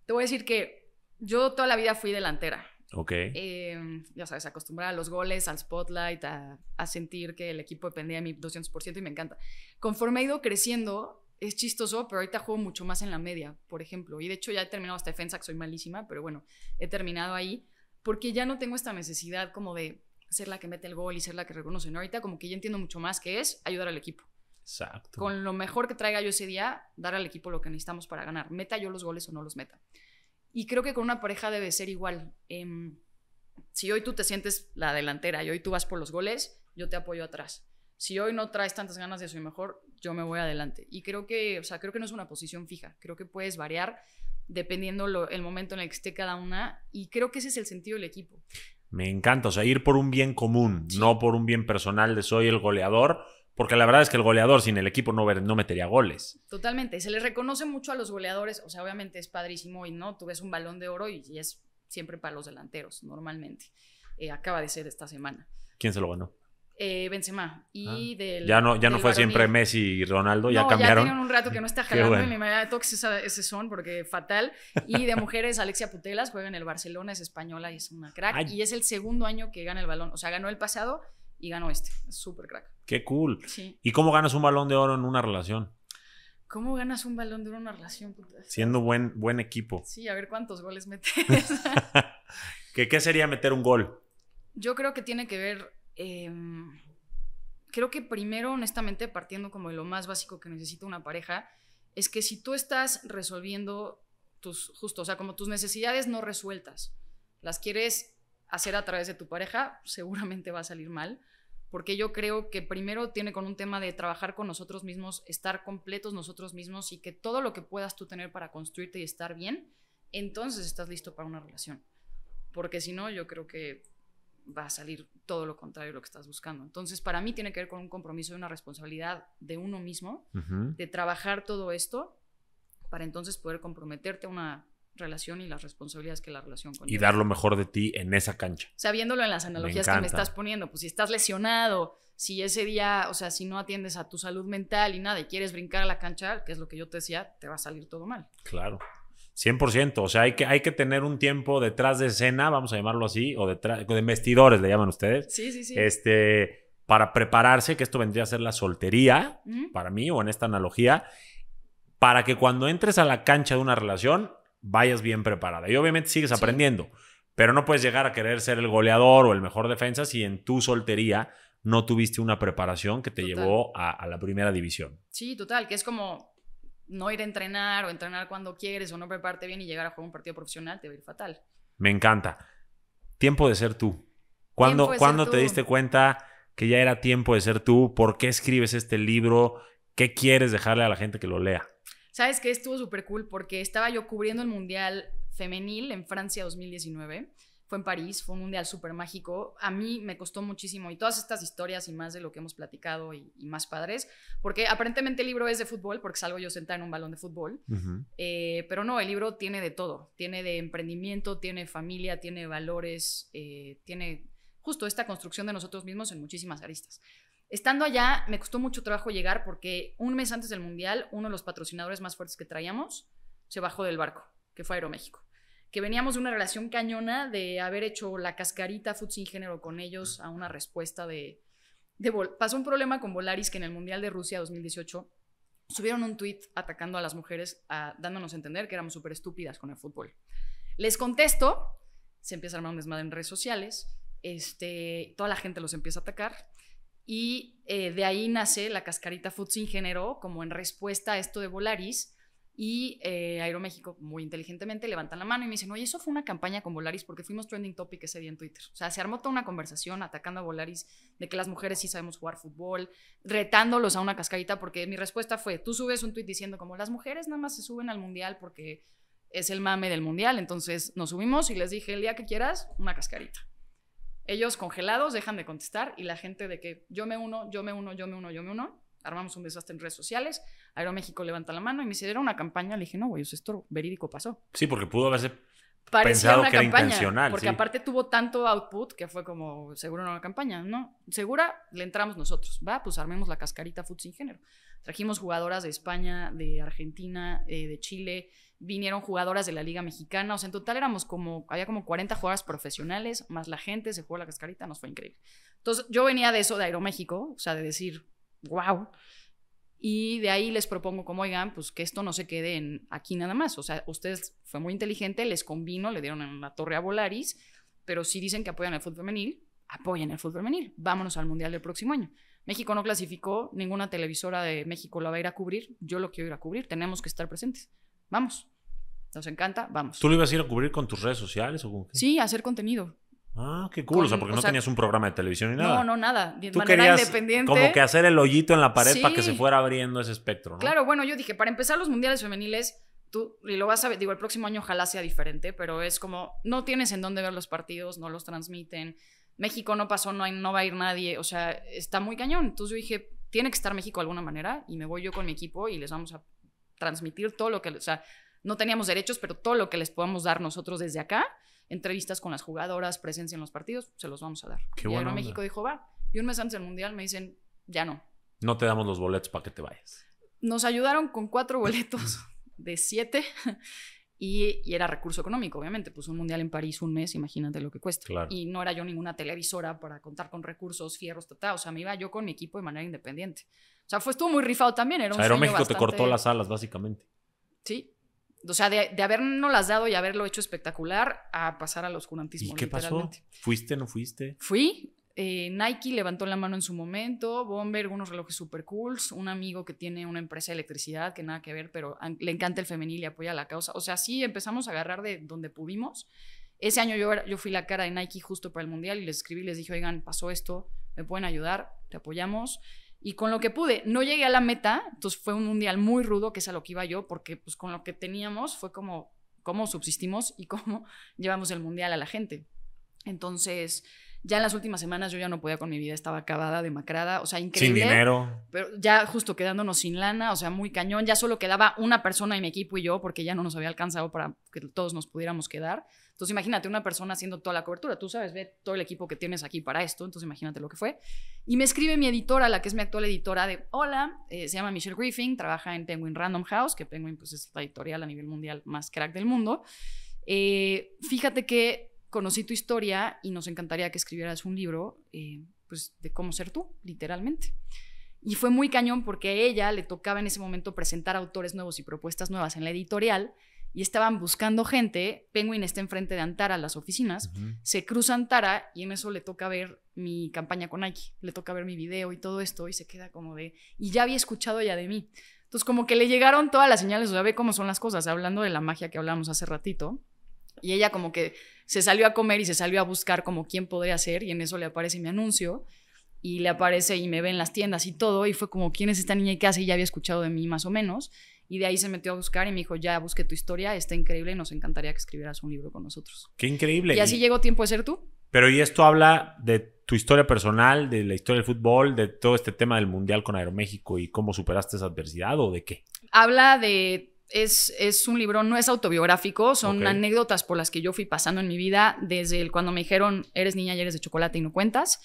Te voy a decir que yo toda la vida fui delantera. Ok. Em, ya sabes, acostumbrada a los goles, al spotlight, a, sentir que el equipo dependía de mi 200% y me encanta. Conforme he ido creciendo, es chistoso, pero ahorita juego mucho más en la media, por ejemplo. Y de hecho ya he terminado esta defensa, que soy malísima, pero bueno, he terminado ahí porque ya no tengo esta necesidad como de ser la que mete el gol y ser la que reconoce. Ahorita como que ya entiendo mucho más que es ayudar al equipo. Exacto. Con lo mejor que traiga yo ese día, dar al equipo lo que necesitamos para ganar. Meta yo los goles o no los meta. Y creo que con una pareja debe ser igual. Em, si hoy tú te sientes la delantera y hoy tú vas por los goles, yo te apoyo atrás. Si hoy no traes tantas ganas de soy mejor, yo me voy adelante. Y creo que, o sea, creo que no es una posición fija. Creo que puedes variar dependiendo el momento en el que esté cada una. Y creo que ese es el sentido del equipo. Me encanta, o sea, ir por un bien común, no por un bien personal de soy el goleador, porque la verdad es que el goleador sin el equipo no, no metería goles. Totalmente. Se les reconoce mucho a los goleadores. O sea, obviamente es padrísimo y no, tú ves un balón de oro y, es siempre para los delanteros, normalmente. Eh, acaba de ser esta semana. ¿Quién se lo ganó? Eh, Benzema. Y ah, del, ya no, ya no fue siempre Messi y Ronaldo, ya no, cambiaron. Ya tienen un rato que no está (laughs) jalando de ese son porque fatal. Y de mujeres, Alexia Putelas juega en el Barcelona, es española y es una crack. Y es el segundo año que gana el balón. O sea, ganó el pasado y ganó este. Es súper crack. Qué cool. Sí. ¿Y cómo ganas un balón de oro en una relación? ¿Cómo ganas un balón de oro en una relación? Siendo buen, buen equipo. Sí, a ver cuántos goles metes. (laughs) (laughs) ¿Qué, sería meter un gol? Yo creo que tiene que ver. Em, creo que primero, honestamente, partiendo como de lo más básico que necesita una pareja, es que si tú estás resolviendo tus, justo, o sea, como tus necesidades no resueltas, las quieres hacer a través de tu pareja, seguramente va a salir mal porque yo creo que primero tiene con un tema de trabajar con nosotros mismos, estar completos nosotros mismos y que todo lo que puedas tú tener para construirte y estar bien, entonces estás listo para una relación. Porque si no, yo creo que va a salir todo lo contrario de lo que estás buscando. Entonces, para mí tiene que ver con un compromiso y una responsabilidad de uno mismo, de trabajar todo esto para entonces poder comprometerte a una relación y las responsabilidades que la relación Y dar lo mejor de ti en esa cancha. Sabiéndolo en las analogías que me estás poniendo, pues si estás lesionado, si ese día, o sea, si no atiendes a tu salud mental y nada, y quieres brincar a la cancha, que es lo que yo te decía, te va a salir todo mal. Claro. 100%, o sea, hay que, hay que tener un tiempo detrás de escena, vamos a llamarlo así, o detrás de vestidores, le llaman ustedes. Sí, sí, sí. Este, para prepararse, que esto vendría a ser la soltería, para mí, o en esta analogía, para que cuando entres a la cancha de una relación, vayas bien preparada. Y obviamente sigues aprendiendo, pero no puedes llegar a querer ser el goleador o el mejor defensa si en tu soltería no tuviste una preparación que te llevó a, la primera división. Sí, total, que es como no ir a entrenar o entrenar cuando quieres o no prepararte bien y llegar a jugar un partido profesional te va a ir fatal. Me encanta. Tiempo de ser tú. ¿Cuándo, te diste cuenta que ya era tiempo de ser tú? ¿Por qué escribes este libro? ¿Qué quieres dejarle a la gente que lo lea? ¿Sabes qué? Estuvo súper cool porque estaba yo cubriendo el Mundial Femenil en Francia 2019. Fue en París, fue un mundial súper mágico. A mí me costó muchísimo y todas estas historias y más de lo que hemos platicado y, más padres, porque aparentemente el libro es de fútbol, porque salgo yo sentada en un balón de fútbol, eh, pero no, el libro tiene de todo, tiene de emprendimiento, tiene familia, tiene valores, eh, tiene justo esta construcción de nosotros mismos en muchísimas aristas. Estando allá, me costó mucho trabajo llegar porque un mes antes del Mundial, uno de los patrocinadores más fuertes que traíamos se bajó del barco, que fue Aeroméxico. Que veníamos de una relación cañona de haber hecho la cascarita Food Género con ellos a una respuesta de... pasó un problema con Volaris que en el Mundial de Rusia 2018 subieron un tweet atacando a las mujeres, dándonos a entender que éramos súper estúpidas con el fútbol. Les contesto, se empieza a armar un desmadre en redes sociales, este, toda la gente los empieza a atacar, y eh, de ahí nace la cascarita Food generó como en respuesta a esto de Volaris. Y eh, Aeroméxico, muy inteligentemente, levantan la mano y me dicen, oye, eso fue una campaña con Volaris porque fuimos trending topic ese día en Twitter. O sea, se armó toda una conversación atacando a Volaris de que las mujeres sí sabemos jugar fútbol, retándolos a una cascarita, porque mi respuesta fue, tú subes un tweet diciendo como las mujeres nada más se suben al mundial porque es el mame del mundial, entonces nos subimos y les dije, el día que quieras, una cascarita. Ellos congelados dejan de contestar y la gente de que yo me uno, yo me uno, yo me uno, yo me uno, armamos un desastre en redes sociales, Aeroméxico levanta la mano y me hicieron una campaña, le dije, no, güey, esto verídico pasó. Sí, porque pudo haberse parecía pensado una que campaña, Porque aparte tuvo tanto output que fue como, seguro no una campaña, ¿no? Segura, le entramos nosotros, ¿va? Pues armemos la cascarita Food género. Trajimos jugadoras de España, de Argentina, eh, de Chile, vinieron jugadoras de la Liga Mexicana, o sea, en total éramos como, había como 40 jugadoras profesionales, más la gente, se jugó la cascarita, nos fue increíble. Entonces, yo venía de eso, de Aeroméxico, o sea, de decir, wow. Y de ahí les propongo como, oigan, pues que esto no se quede aquí nada más. O sea, ustedes fue muy inteligente, les convino, le dieron en la torre a Volaris, pero si dicen que apoyan el fútbol femenil, apoyen el fútbol femenil. Vámonos al Mundial del próximo año. México no clasificó, ninguna televisora de México lo va a ir a cubrir, yo lo quiero ir a cubrir, tenemos que estar presentes. Vamos. Nos encanta, vamos. ¿Tú lo ibas a ir a cubrir con tus redes sociales o con qué? Sí, hacer contenido. Ah, qué cool. porque no tenías un programa de televisión ni nada. No, no, nada. De Tú manera querías independiente. Como que hacer el hoyito en la pared para que se fuera abriendo ese espectro, ¿no? Claro, bueno, yo dije, para empezar los mundiales femeniles, tú, y lo vas a ver, digo, el próximo año ojalá sea diferente, pero es como, no tienes en dónde ver los partidos, no los transmiten. México no pasó, no, hay, no va a ir nadie. O sea, está muy cañón. Entonces yo dije, tiene que estar México de alguna manera, y me voy yo con mi equipo y les vamos a transmitir todo lo que, o sea, no teníamos derechos, pero todo lo que les podamos dar nosotros desde acá entrevistas con las jugadoras, presencia en los partidos, se los vamos a dar. Qué y Aeroméxico dijo, va. Y un mes antes del Mundial me dicen, ya no. No te damos los boletos para que te vayas. Nos ayudaron con cuatro boletos (laughs) de siete y, era recurso económico, obviamente. Pues un mundial en París, un mes, imagínate lo que cuesta. Y no era yo ninguna televisora para contar con recursos, fierros, tata. O sea, me iba yo con mi equipo de manera independiente. O sea, fue, estuvo muy rifado también. Era un o Aeroméxico te cortó las alas, básicamente. Sí, o sea, de, de habernos las dado y haberlo hecho espectacular a pasar al oscurantismo. ¿Y qué pasó? ¿Fuiste, no fuiste? Fui. Eh, Nike levantó la mano en su momento, Bomber, unos relojes super cool, un amigo que tiene una empresa de electricidad que nada que ver, pero le encanta el femenil y apoya la causa. O sea, sí empezamos a agarrar de donde pudimos. Ese año yo, yo fui la cara de Nike justo para el Mundial y les escribí, les dije, oigan, pasó esto, me pueden ayudar, te apoyamos y con lo que pude. No llegué a la meta, entonces fue un mundial muy rudo, que es a lo que iba yo, porque pues con lo que teníamos fue como cómo subsistimos y cómo (laughs) llevamos el mundial a la gente. Entonces, ya en las últimas semanas yo ya no podía con mi vida, estaba acabada, demacrada, o sea, increíble. Sin dinero. Pero ya justo quedándonos sin lana, o sea, muy cañón. Ya solo quedaba una persona en mi equipo y yo, porque ya no nos había alcanzado para que todos nos pudiéramos quedar. Entonces imagínate una persona haciendo toda la cobertura, tú sabes, ve todo el equipo que tienes aquí para esto, entonces imagínate lo que fue. Y me escribe mi editora, la que es mi actual editora de Hola, eh, se llama Michelle Griffin, trabaja en Penguin Random House, que Penguin pues, es la editorial a nivel mundial más crack del mundo. Eh, fíjate que conocí tu historia y nos encantaría que escribieras un libro eh, pues, de cómo ser tú, literalmente. Y fue muy cañón porque a ella le tocaba en ese momento presentar autores nuevos y propuestas nuevas en la editorial y estaban buscando gente. Penguin está enfrente de Antara, las oficinas. Se cruza Antara y en eso le toca ver mi campaña con Nike, le toca ver mi video y todo esto y se queda como de, y ya había escuchado ya de mí. Entonces como que le llegaron todas las señales, o sea, ve cómo son las cosas, hablando de la magia que hablamos hace ratito. Y ella como que se salió a comer y se salió a buscar como quién podría ser y en eso le aparece mi anuncio y le aparece y me ve en las tiendas y todo y fue como quién es esta niña y qué hace y ya había escuchado de mí más o menos y de ahí se metió a buscar y me dijo ya busqué tu historia está increíble nos encantaría que escribieras un libro con nosotros qué increíble y así llegó tiempo de ser tú pero y esto habla de tu historia personal de la historia del fútbol de todo este tema del mundial con Aeroméxico y cómo superaste esa adversidad o de qué habla de es, un libro, no es autobiográfico, son anécdotas por las que yo fui pasando en mi vida, desde el, cuando me dijeron, eres niña y eres de chocolate y no cuentas,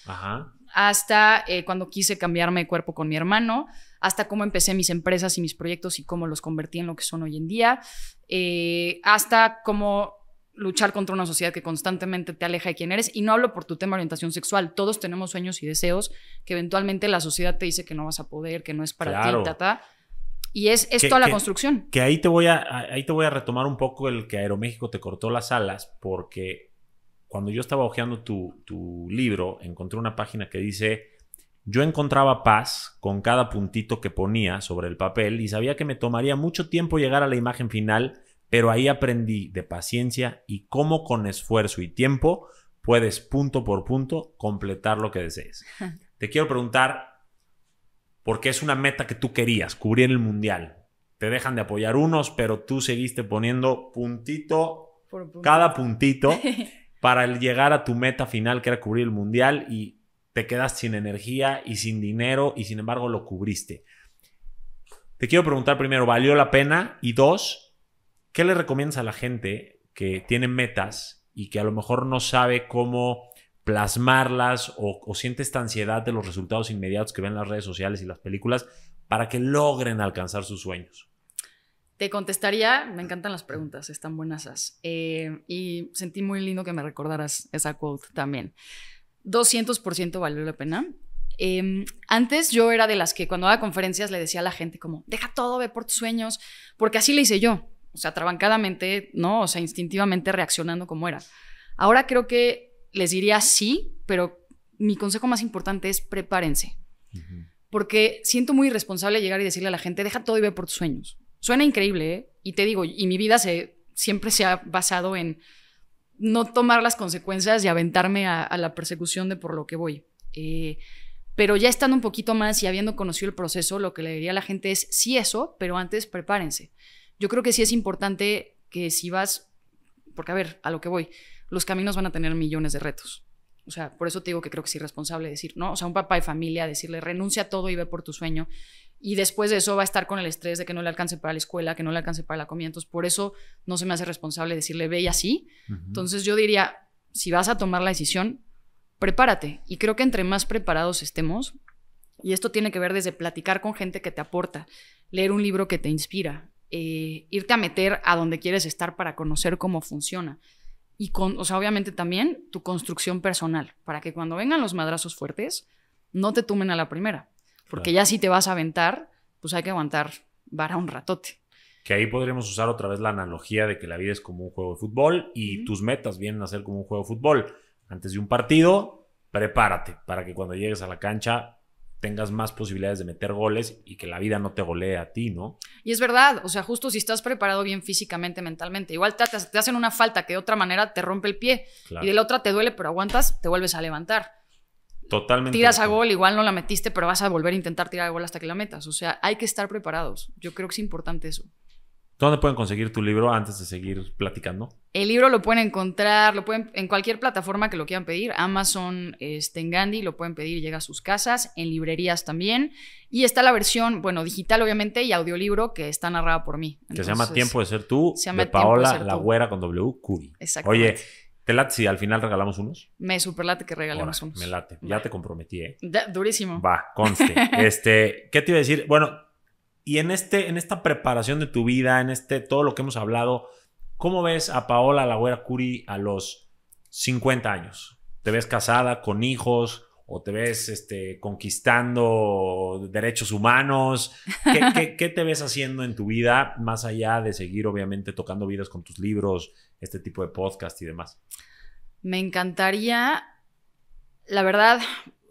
hasta eh, cuando quise cambiarme de cuerpo con mi hermano, hasta cómo empecé mis empresas y mis proyectos y cómo los convertí en lo que son hoy en día, eh, hasta cómo luchar contra una sociedad que constantemente te aleja de quién eres. Y no hablo por tu tema de orientación sexual. Todos tenemos sueños y deseos que eventualmente la sociedad te dice que no vas a poder, que no es para ti, tata. Y es, esto a la construcción. Que ahí te, voy a, ahí te voy a retomar un poco el que Aeroméxico te cortó las alas, porque cuando yo estaba hojeando tu, tu libro, encontré una página que dice, yo encontraba paz con cada puntito que ponía sobre el papel y sabía que me tomaría mucho tiempo llegar a la imagen final, pero ahí aprendí de paciencia y cómo con esfuerzo y tiempo puedes punto por punto completar lo que desees. (laughs) Te quiero preguntar, porque es una meta que tú querías, cubrir el mundial. Te dejan de apoyar unos, pero tú seguiste poniendo puntito, cada puntito (laughs) para llegar a tu meta final que era cubrir el mundial y te quedas sin energía y sin dinero y sin embargo lo cubriste. Te quiero preguntar primero, ¿valió la pena? Y dos, ¿qué le recomiendas a la gente que tiene metas y que a lo mejor no sabe cómo plasmarlas o, sientes siente esta ansiedad de los resultados inmediatos que ven las redes sociales y las películas para que logren alcanzar sus sueños? Te contestaría, me encantan las preguntas, están buenas. Eh, y sentí muy lindo que me recordaras esa quote también. 200% valió la pena. Em, antes yo era de las que cuando daba conferencias le decía a la gente como, deja todo, ve por tus sueños, porque así le hice yo, o sea, trabancadamente, ¿no? O sea, instintivamente reaccionando como era. Ahora creo que les diría sí, pero mi consejo más importante es prepárense. Porque siento muy irresponsable llegar y decirle a la gente, deja todo y ve por tus sueños. Suena increíble, ¿eh? Y te digo, y mi vida se, siempre se ha basado en no tomar las consecuencias y aventarme a, la persecución de por lo que voy. Eh, pero ya estando un poquito más y habiendo conocido el proceso, lo que le diría a la gente es sí eso, pero antes prepárense. Yo creo que sí es importante que si vas, porque a ver, a lo que voy, los caminos van a tener millones de retos. O sea, por eso te digo que creo que es irresponsable decir, ¿no? O sea, un papá de familia decirle, renuncia a todo y ve por tu sueño. Y después de eso va a estar con el estrés de que no le alcance para la escuela, que no le alcance para la comida. Entonces, por eso no se me hace responsable decirle, ve y así. Entonces, yo diría, si vas a tomar la decisión, prepárate. Y creo que entre más preparados estemos, y esto tiene que ver desde platicar con gente que te aporta, leer un libro que te inspira, eh, irte a meter a donde quieres estar para conocer cómo funciona y con, o sea, obviamente también tu construcción personal, para que cuando vengan los madrazos fuertes, no te tumen a la primera, porque ya si te vas a aventar, pues hay que aguantar para un ratote. Que ahí podríamos usar otra vez la analogía de que la vida es como un juego de fútbol y tus metas vienen a ser como un juego de fútbol. Antes de un partido, prepárate para que cuando llegues a la cancha tengas más posibilidades de meter goles y que la vida no te golee a ti, ¿no? Y es verdad, o sea, justo si estás preparado bien físicamente, mentalmente, igual te, hacen una falta que de otra manera te rompe el pie y de la otra te duele, pero aguantas, te vuelves a levantar. Totalmente. Tiras a gol, igual no la metiste, pero vas a volver a intentar tirar a gol hasta que la metas. O sea, hay que estar preparados. Yo creo que es importante eso. ¿Dónde pueden conseguir tu libro antes de seguir platicando? El libro lo pueden encontrar, lo pueden en cualquier plataforma que lo quieran pedir, Amazon, este, en Gandhi, lo pueden pedir, y llega a sus casas, en librerías también. Y está la versión, bueno, digital obviamente y audiolibro que está narrada por mí. que se llama Tiempo de ser tú, de Paola La Güera con W. Curi. Oye, ¿Te late si al final regalamos unos? Me superlate que regalemos unos. Me late. Ya te comprometí, ¿eh? durísimo. Va, conste. (laughs) este, ¿qué te iba a decir? Bueno, y en, este, en esta preparación de tu vida, en este, todo lo que hemos hablado, ¿cómo ves a Paola Lagüera Curi a los 50 años? ¿Te ves casada, con hijos? ¿O te ves este, conquistando derechos humanos? ¿Qué, (laughs) te ves haciendo en tu vida más allá de seguir, obviamente, tocando vidas con tus libros, este tipo de podcast y demás? Me encantaría, la verdad,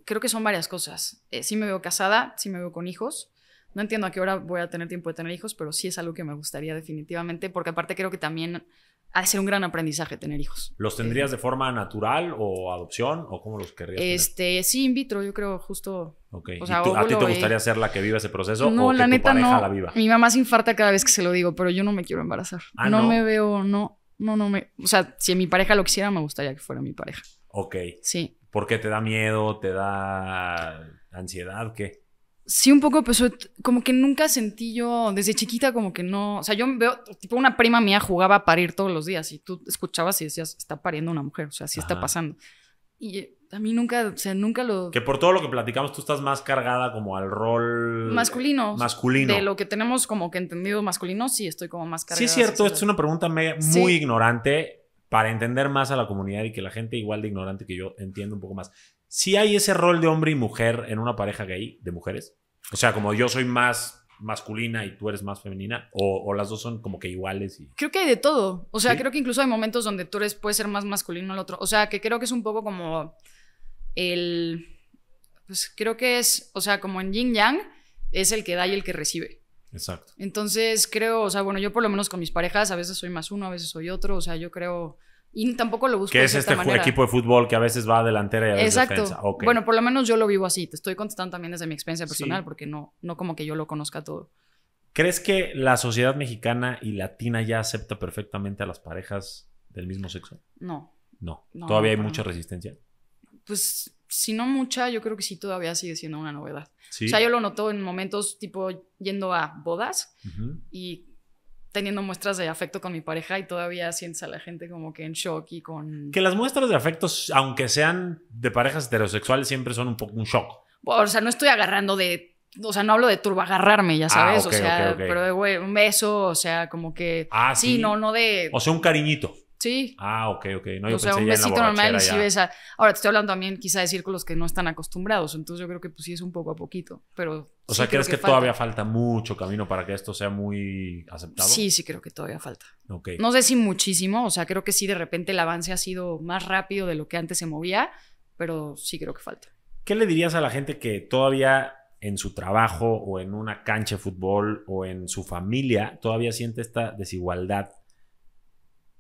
creo que son varias cosas. Eh, sí me veo casada, sí me veo con hijos no entiendo a qué hora voy a tener tiempo de tener hijos, pero sí es algo que me gustaría definitivamente, porque aparte creo que también ha de ser un gran aprendizaje tener hijos. ¿Los eh, tendrías de forma natural o adopción o cómo los querrías? Este, sí, in vitro, yo creo, justo. O sea, ¿A ti te eh. gustaría ser la que viva ese proceso o que la tu pareja la viva? Mi mamá se infarta cada vez que se lo digo, pero yo no me quiero embarazar. Ah, no, me veo, no, no, no me. O sea, si mi pareja lo quisiera, me gustaría que fuera mi pareja. Ok. Sí. ¿Por qué te da miedo? ¿Te da ansiedad? ¿Qué? sí un poco pues como que nunca sentí yo, desde chiquita como que no, o sea, yo veo, tipo una prima mía jugaba a parir todos los días y tú escuchabas y decías, está pariendo una mujer, o sea, sí está pasando. Y eh, a mí nunca, o sea, nunca lo... Que por todo lo que platicamos tú estás más cargada como al rol... Masculino. Masculino. De lo que tenemos como que entendido masculino, sí estoy como más cargada. Sí, es cierto, es una pregunta muy ignorante para entender más a la comunidad y que la gente igual de ignorante que yo entienda un poco más. Si hay ese rol de hombre y mujer en una pareja gay de mujeres? O sea, como yo soy más masculina y tú eres más femenina, o, las dos son como que iguales. Y... Creo que hay de todo. O sea, creo que incluso hay momentos donde tú eres, puedes ser más masculino el otro. O sea, que creo que es un poco como el... Pues creo que es, o sea, como en yin yang, es el que da y el que recibe. Exacto. Entonces creo, o sea, bueno, yo por lo menos con mis parejas a veces soy más uno, a veces soy otro, o sea, yo creo y tampoco lo busco. ¿Qué es de este equipo de fútbol que a veces va a delantera y a veces Exacto. defensa? Bueno, por lo menos yo lo vivo así. Te estoy contestando también desde mi experiencia personal, porque no, no como que yo lo conozca todo. ¿Crees que la sociedad mexicana y latina ya acepta perfectamente a las parejas del mismo sexo? No. No. ¿Todavía hay mucha resistencia? Pues, si no mucha, yo creo que sí todavía sigue siendo una novedad. O sea, yo lo noto en momentos tipo yendo a bodas y teniendo muestras de afecto con mi pareja y todavía sientes a la gente como que en shock y con... Que las muestras de afectos, aunque sean de parejas heterosexuales, siempre son un poco un shock. o sea, no estoy agarrando de... O sea, no hablo de turba agarrarme, ya ah, sabes. o sea, pero de, un beso, o sea, como que... Ah, sí. no, no de... O sea, un cariñito. Sí. Ah, ok, ok. No, yo un besito normal y besa. Ahora, te estoy hablando también quizá de círculos que no están acostumbrados, entonces yo creo que pues sí es un poco a poquito, pero... O sea, ¿crees que, todavía falta mucho camino para que esto sea muy aceptado? Sí, sí creo que todavía falta. Okay. No sé si muchísimo, o sea, creo que sí de repente el avance ha sido más rápido de lo que antes se movía, pero sí creo que falta. ¿Qué le dirías a la gente que todavía en su trabajo o en una cancha de fútbol o en su familia todavía siente esta desigualdad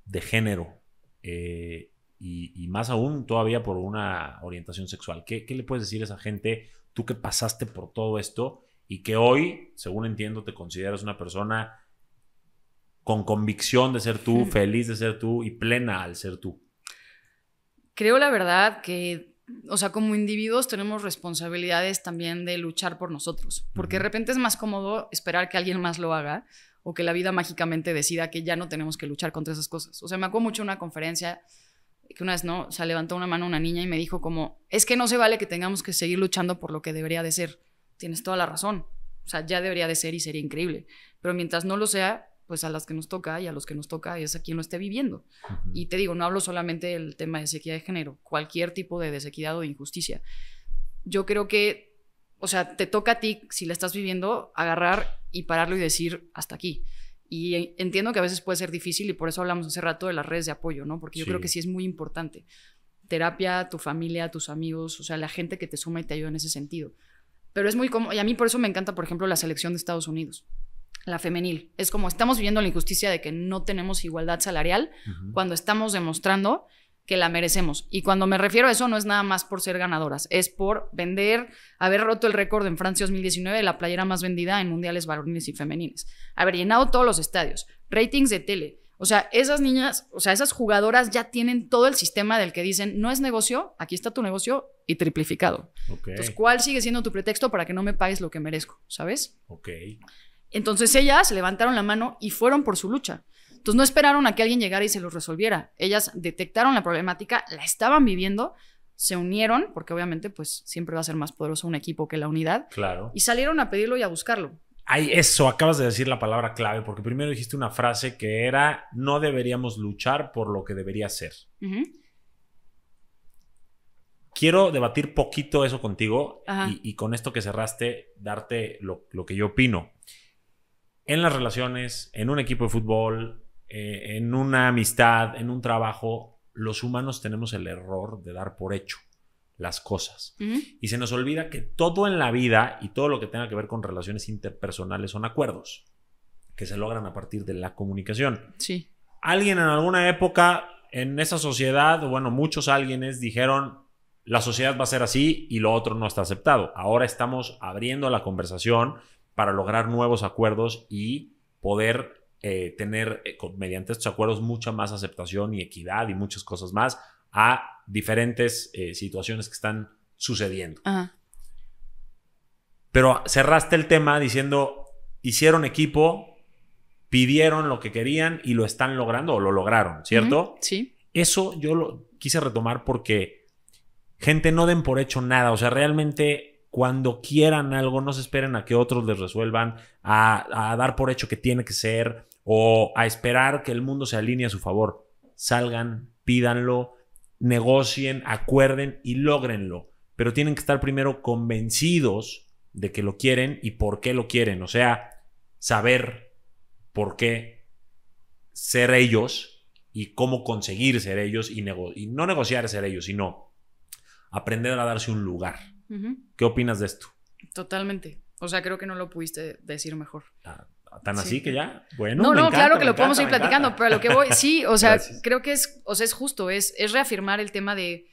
de género eh, y, más aún todavía por una orientación sexual. ¿Qué, le puedes decir a esa gente, tú que pasaste por todo esto y que hoy, según entiendo, te consideras una persona con convicción de ser tú, feliz de ser tú y plena al ser tú? Creo la verdad que, o sea, como individuos tenemos responsabilidades también de luchar por nosotros, porque de repente es más cómodo esperar que alguien más lo haga o que la vida mágicamente decida que ya no tenemos que luchar contra esas cosas. O sea, me acuerdo mucho una conferencia que una vez no, o sea, levantó una mano una niña y me dijo como, es que no se vale que tengamos que seguir luchando por lo que debería de ser. Tienes toda la razón. O sea, ya debería de ser y sería increíble. Pero mientras no lo sea, pues a las que nos toca y a los que nos toca es a quien lo esté viviendo. Y te digo, no hablo solamente del tema de sequía de género, cualquier tipo de desequidad o injusticia. Yo creo que o sea, te toca a ti, si la estás viviendo, agarrar y pararlo y decir hasta aquí. Y entiendo que a veces puede ser difícil y por eso hablamos hace rato de las redes de apoyo, ¿no? Porque yo creo que sí es muy importante. Terapia, tu familia, tus amigos, o sea, la gente que te suma y te ayuda en ese sentido. Pero es muy como Y a mí por eso me encanta, por ejemplo, la selección de Estados Unidos, la femenil. Es como estamos viviendo la injusticia de que no tenemos igualdad salarial cuando estamos demostrando que la merecemos. Y cuando me refiero a eso, no es nada más por ser ganadoras, es por vender, haber roto el récord en Francia 2019 de la playera más vendida en mundiales varones y femenines, haber llenado todos los estadios, ratings de tele. O sea, esas niñas, o sea, esas jugadoras ya tienen todo el sistema del que dicen, no es negocio, aquí está tu negocio y triplificado. Entonces, ¿cuál sigue siendo tu pretexto para que no me pagues lo que merezco? ¿Sabes? Ok. Entonces ellas levantaron la mano y fueron por su lucha. Entonces no esperaron a que alguien llegara y se lo resolviera. Ellas detectaron la problemática, la estaban viviendo, se unieron, porque obviamente pues siempre va a ser más poderoso un equipo que la unidad. Claro. Y salieron a pedirlo y a buscarlo. Hay eso, acabas de decir la palabra clave, porque primero dijiste una frase que era, no deberíamos luchar por lo que debería ser. Quiero debatir poquito eso contigo y, con esto que cerraste, darte lo, lo que yo opino. En las relaciones, en un equipo de fútbol, eh, en una amistad, en un trabajo, los humanos tenemos el error de dar por hecho las cosas. Y se nos olvida que todo en la vida y todo lo que tenga que ver con relaciones interpersonales son acuerdos que se logran a partir de la comunicación. Sí. Alguien en alguna época en esa sociedad, bueno, muchos alguienes dijeron, la sociedad va a ser así y lo otro no está aceptado. Ahora estamos abriendo la conversación para lograr nuevos acuerdos y poder eh, tener eh, mediante estos acuerdos mucha más aceptación y equidad y muchas cosas más a diferentes eh, situaciones que están sucediendo. Pero cerraste el tema diciendo, hicieron equipo, pidieron lo que querían y lo están logrando o lo lograron, ¿cierto? sí. Eso yo lo quise retomar porque gente no den por hecho nada, o sea, realmente cuando quieran algo, no se esperen a que otros les resuelvan, a, dar por hecho que tiene que ser o a esperar que el mundo se alinee a su favor. Salgan, pídanlo, negocien, acuerden y logrenlo. Pero tienen que estar primero convencidos de que lo quieren y por qué lo quieren. O sea, saber por qué ser ellos y cómo conseguir ser ellos y, y no negociar ser ellos, sino aprender a darse un lugar. ¿Qué opinas de esto? Totalmente. O sea, creo que no lo pudiste decir mejor. Ah, ah, tan así que ya, bueno. No, no, claro que lo podemos ir platicando, pero a lo que voy, sí, o sea, creo que es, o sea, es justo, es, es reafirmar el tema de,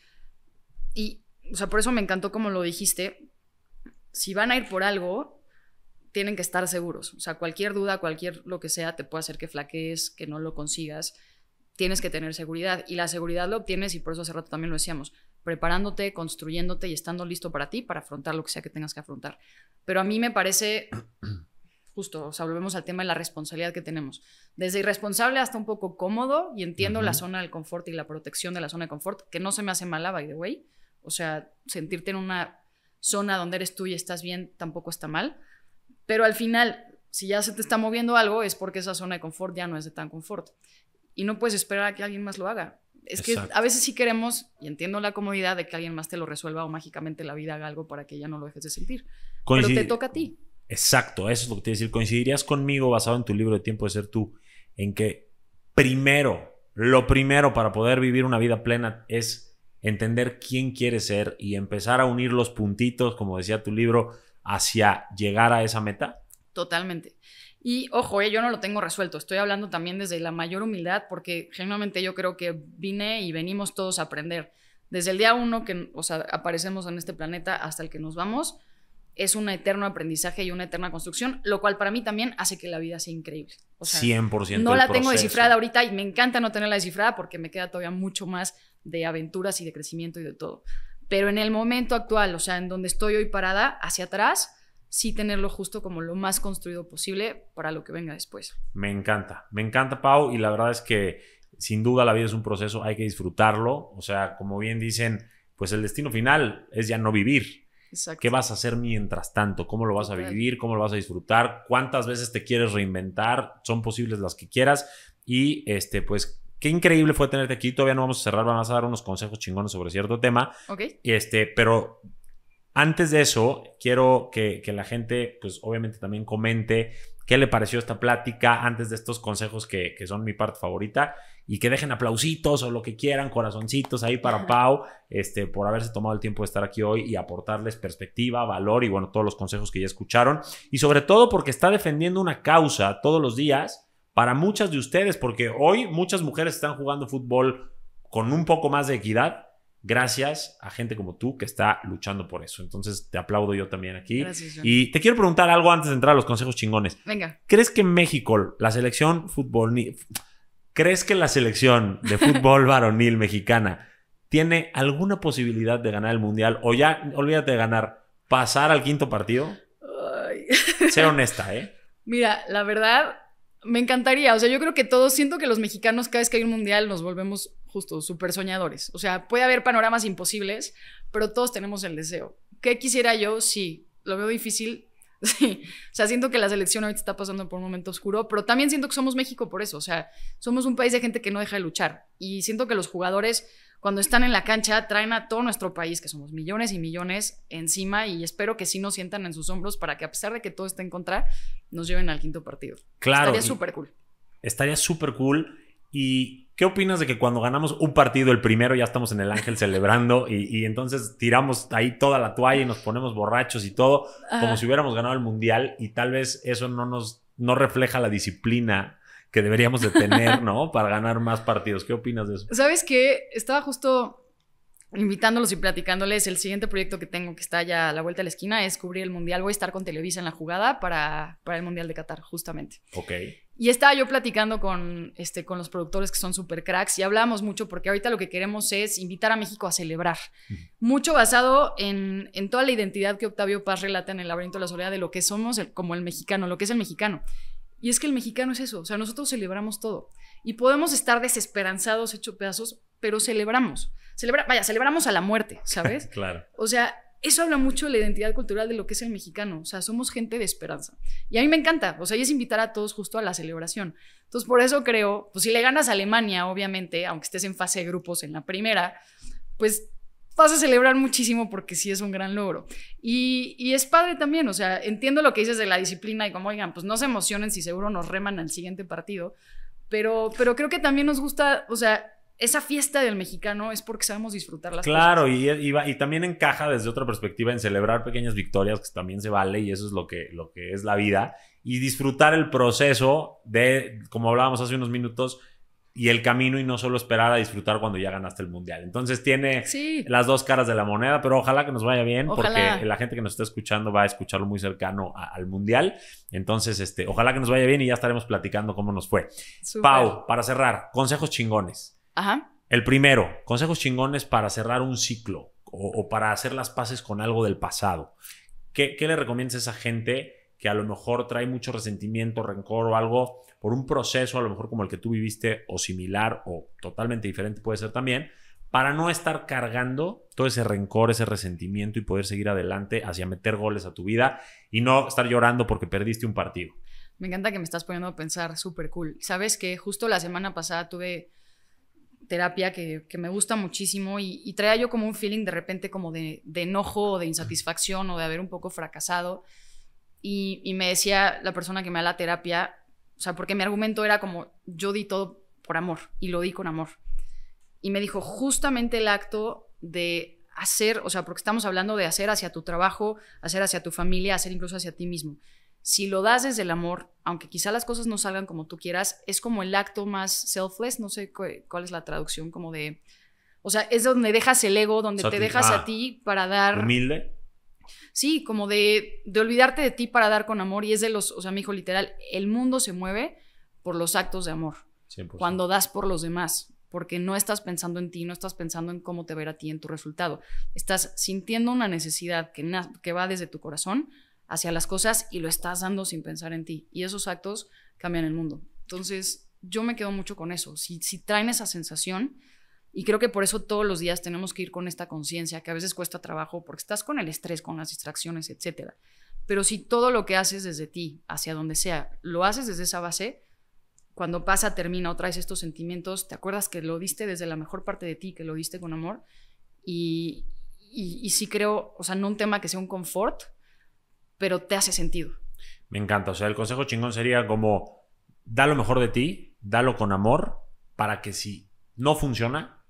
y, o sea, por eso me encantó como lo dijiste, si van a ir por algo, tienen que estar seguros. O sea, cualquier duda, cualquier lo que sea, te puede hacer que flaquees, que no lo consigas. Tienes que tener seguridad. Y la seguridad lo obtienes, y por eso hace rato también lo decíamos, preparándote, construyéndote y estando listo para ti, para afrontar lo que sea que tengas que afrontar. Pero a mí me parece (clears throat) justo, o sea, volvemos al tema de la responsabilidad que tenemos. Desde irresponsable hasta un poco cómodo, y entiendo la zona del confort y la protección de la zona de confort, que no se me hace mala, by the way. O sea, sentirte en una zona donde eres tú y estás bien tampoco está mal. Pero al final, si ya se te está moviendo algo, es porque esa zona de confort ya no es de tan confort. Y no puedes esperar a que alguien más lo haga. Es que a veces sí queremos, y entiendo la comodidad de que alguien más te lo resuelva o mágicamente la vida haga algo para que ya no lo dejes de sentir. Pero te toca a ti. Exacto, eso es lo que te decir. Coincidirías conmigo, basado en tu libro de Tiempo de Ser Tú, en que primero, lo primero para poder vivir una vida plena es entender quién quieres ser y empezar a unir los puntitos, como decía tu libro, hacia llegar a esa meta. Totalmente. Y ojo, eh, yo no lo tengo resuelto, estoy hablando también desde la mayor humildad porque genuinamente yo creo que vine y venimos todos a aprender. Desde el día uno que o sea, aparecemos en este planeta hasta el que nos vamos, es un eterno aprendizaje y una eterna construcción, lo cual para mí también hace que la vida sea increíble. O sea, 100%. No la tengo descifrada ahorita y me encanta no tenerla descifrada porque me queda todavía mucho más de aventuras y de crecimiento y de todo. Pero en el momento actual, o sea, en donde estoy hoy parada, hacia atrás, sí tenerlo justo como lo más construido posible para lo que venga después. Me encanta, me encanta Pau y la verdad es que sin duda la vida es un proceso, hay que disfrutarlo, o sea, como bien dicen, pues el destino final es ya no vivir. Exacto. ¿Qué vas a hacer mientras tanto? ¿Cómo lo vas a vivir? ¿Cómo lo vas a disfrutar? ¿Cuántas veces te quieres reinventar? Son posibles las que quieras. Y este, pues qué increíble fue tenerte aquí. Todavía no vamos a cerrar, vamos a dar unos consejos chingones sobre cierto tema. Ok. Este, pero antes de eso, quiero que, la gente, pues obviamente también comente qué le pareció esta plática antes de estos consejos que, son mi parte favorita y que dejen aplausitos o lo que quieran, corazoncitos ahí para Pau, este, por haberse tomado el tiempo de estar aquí hoy y aportarles perspectiva, valor y bueno, todos los consejos que ya escucharon y sobre todo porque está defendiendo una causa todos los días para muchas de ustedes, porque hoy muchas mujeres están jugando fútbol con un poco más de equidad gracias a gente como tú que está luchando por eso. Entonces te aplaudo yo también aquí. y te quiero preguntar algo antes de entrar a los consejos chingones. Venga. ¿Crees que México, la selección fútbol, crees que la selección de fútbol (laughs) varonil mexicana tiene alguna posibilidad de ganar el mundial o ya, olvídate de ganar, pasar al quinto partido? Ser (laughs) honesta, ¿eh? Mira, la verdad, me encantaría. O sea, yo creo que todos siento que los mexicanos cada vez que hay un mundial nos volvemos justo, súper soñadores. O sea, puede haber panoramas imposibles, pero todos tenemos el deseo. ¿Qué quisiera yo? Sí, lo veo difícil. (laughs) Sí, o sea, siento que la selección ahorita está pasando por un momento oscuro, pero también siento que somos México por eso. O sea, somos un país de gente que no deja de luchar. Y siento que los jugadores, cuando están en la cancha, traen a todo nuestro país, que somos millones y millones, encima. Y espero que sí nos sientan en sus hombros para que, a pesar de que todo esté en contra, nos lleven al quinto partido. Claro. Estaría súper cool. Estaría súper cool. Y ¿Qué opinas de que cuando ganamos un partido, el primero, ya estamos en el ángel celebrando y, entonces tiramos ahí toda la toalla y nos ponemos borrachos y todo, como si hubiéramos ganado el mundial y tal vez eso no nos no refleja la disciplina que deberíamos de tener, (laughs) ¿no? Para ganar más partidos. ¿Qué opinas de eso? Sabes que estaba justo invitándolos y platicándoles. El siguiente proyecto que tengo que está ya a la vuelta de la esquina es cubrir el Mundial. Voy a estar con Televisa en la jugada para, para el Mundial de Qatar, justamente. Ok. Y estaba yo platicando con, este, con los productores que son super cracks y hablamos mucho porque ahorita lo que queremos es invitar a México a celebrar. Mucho basado en, toda la identidad que Octavio Paz relata en El laberinto de la soledad de lo que somos como el mexicano, lo que es el mexicano. Y es que el mexicano es eso, o sea, nosotros celebramos todo. Y podemos estar desesperanzados, hecho pedazos, pero celebramos vaya, celebramos a la muerte, ¿sabes? (laughs) claro. O sea, eso habla mucho de la identidad cultural de lo que es el mexicano. O sea, somos gente de esperanza. Y a mí me encanta. O sea, y es invitar a todos justo a la celebración. Entonces, por eso creo, pues si le ganas a Alemania, obviamente, aunque estés en fase de grupos en la primera, pues vas a celebrar muchísimo porque sí es un gran logro. Y, es padre también, o sea, entiendo lo que dices de la disciplina y como, oigan, pues no se emocionen si seguro nos reman al siguiente partido, pero, pero creo que también nos gusta, o sea, esa fiesta del mexicano es porque sabemos disfrutar las claro, y, también encaja desde otra perspectiva en celebrar pequeñas victorias, que también se vale, y eso es lo que, lo que es la vida, y disfrutar el proceso de, como hablábamos hace unos minutos, y el camino y no solo esperar a disfrutar cuando ya ganaste el mundial. Entonces tiene las dos caras de la moneda, pero ojalá que nos vaya bien porque la gente que nos está escuchando va a escucharlo muy cercano al mundial. Entonces, este, ojalá que nos vaya bien y ya estaremos platicando cómo nos fue. Pau, para cerrar, consejos chingones. Ajá. El primero, consejos chingones para cerrar un ciclo o, para hacer las paces con algo del pasado. ¿Qué, ¿Qué, le recomiendas a esa gente que a lo mejor trae mucho resentimiento, rencor o algo por un proceso, a lo mejor como el que tú viviste o similar o totalmente diferente puede ser también, para no estar cargando todo ese rencor, ese resentimiento y poder seguir adelante hacia meter goles a tu vida y no estar llorando porque perdiste un partido? Me encanta que me estás poniendo a pensar, súper cool. Sabes que justo la semana pasada tuve terapia que, me gusta muchísimo y, y, traía yo como un feeling de repente como de, enojo o de insatisfacción o de haber un poco fracasado. Y, y, me decía la persona que me da la terapia, o sea, porque mi argumento era como, yo di todo por amor y lo di con amor. Y me dijo, justamente el acto de hacer, o sea, porque estamos hablando de hacer hacia tu trabajo, hacer hacia tu familia, hacer incluso hacia ti mismo si lo das desde el amor, aunque quizá las cosas no salgan como tú quieras, es como el acto más selfless, no sé cuál es la traducción, como de... O sea, es donde dejas el ego, donde te dejas a ah, ti para dar... Humilde. Sí, como de, olvidarte de ti para dar con amor. Y es de los, o sea, mi hijo, literal, el mundo se mueve por los actos de amor. Cuando das por los demás, porque no estás pensando en ti, no estás pensando en cómo te ver a ti en tu resultado. Estás sintiendo una necesidad que va desde tu corazón hacia las cosas y lo estás dando sin pensar en ti. Y esos actos cambian el mundo. Entonces, yo me quedo mucho con eso. Si, traen esa sensación, y creo que por eso todos los días tenemos que ir con esta conciencia, que a veces cuesta trabajo porque estás con el estrés, con las distracciones, etc. Pero si todo lo que haces desde ti, hacia donde sea, lo haces desde esa base, cuando pasa, termina o traes estos sentimientos, te acuerdas que lo diste desde la mejor parte de ti, que lo diste con amor. Y, y, y sí creo, o sea, no un tema que sea un confort, pero te hace sentido. Me encanta. O sea, el consejo chingón sería como, da lo mejor de ti, dalo con amor, para que si no funciona,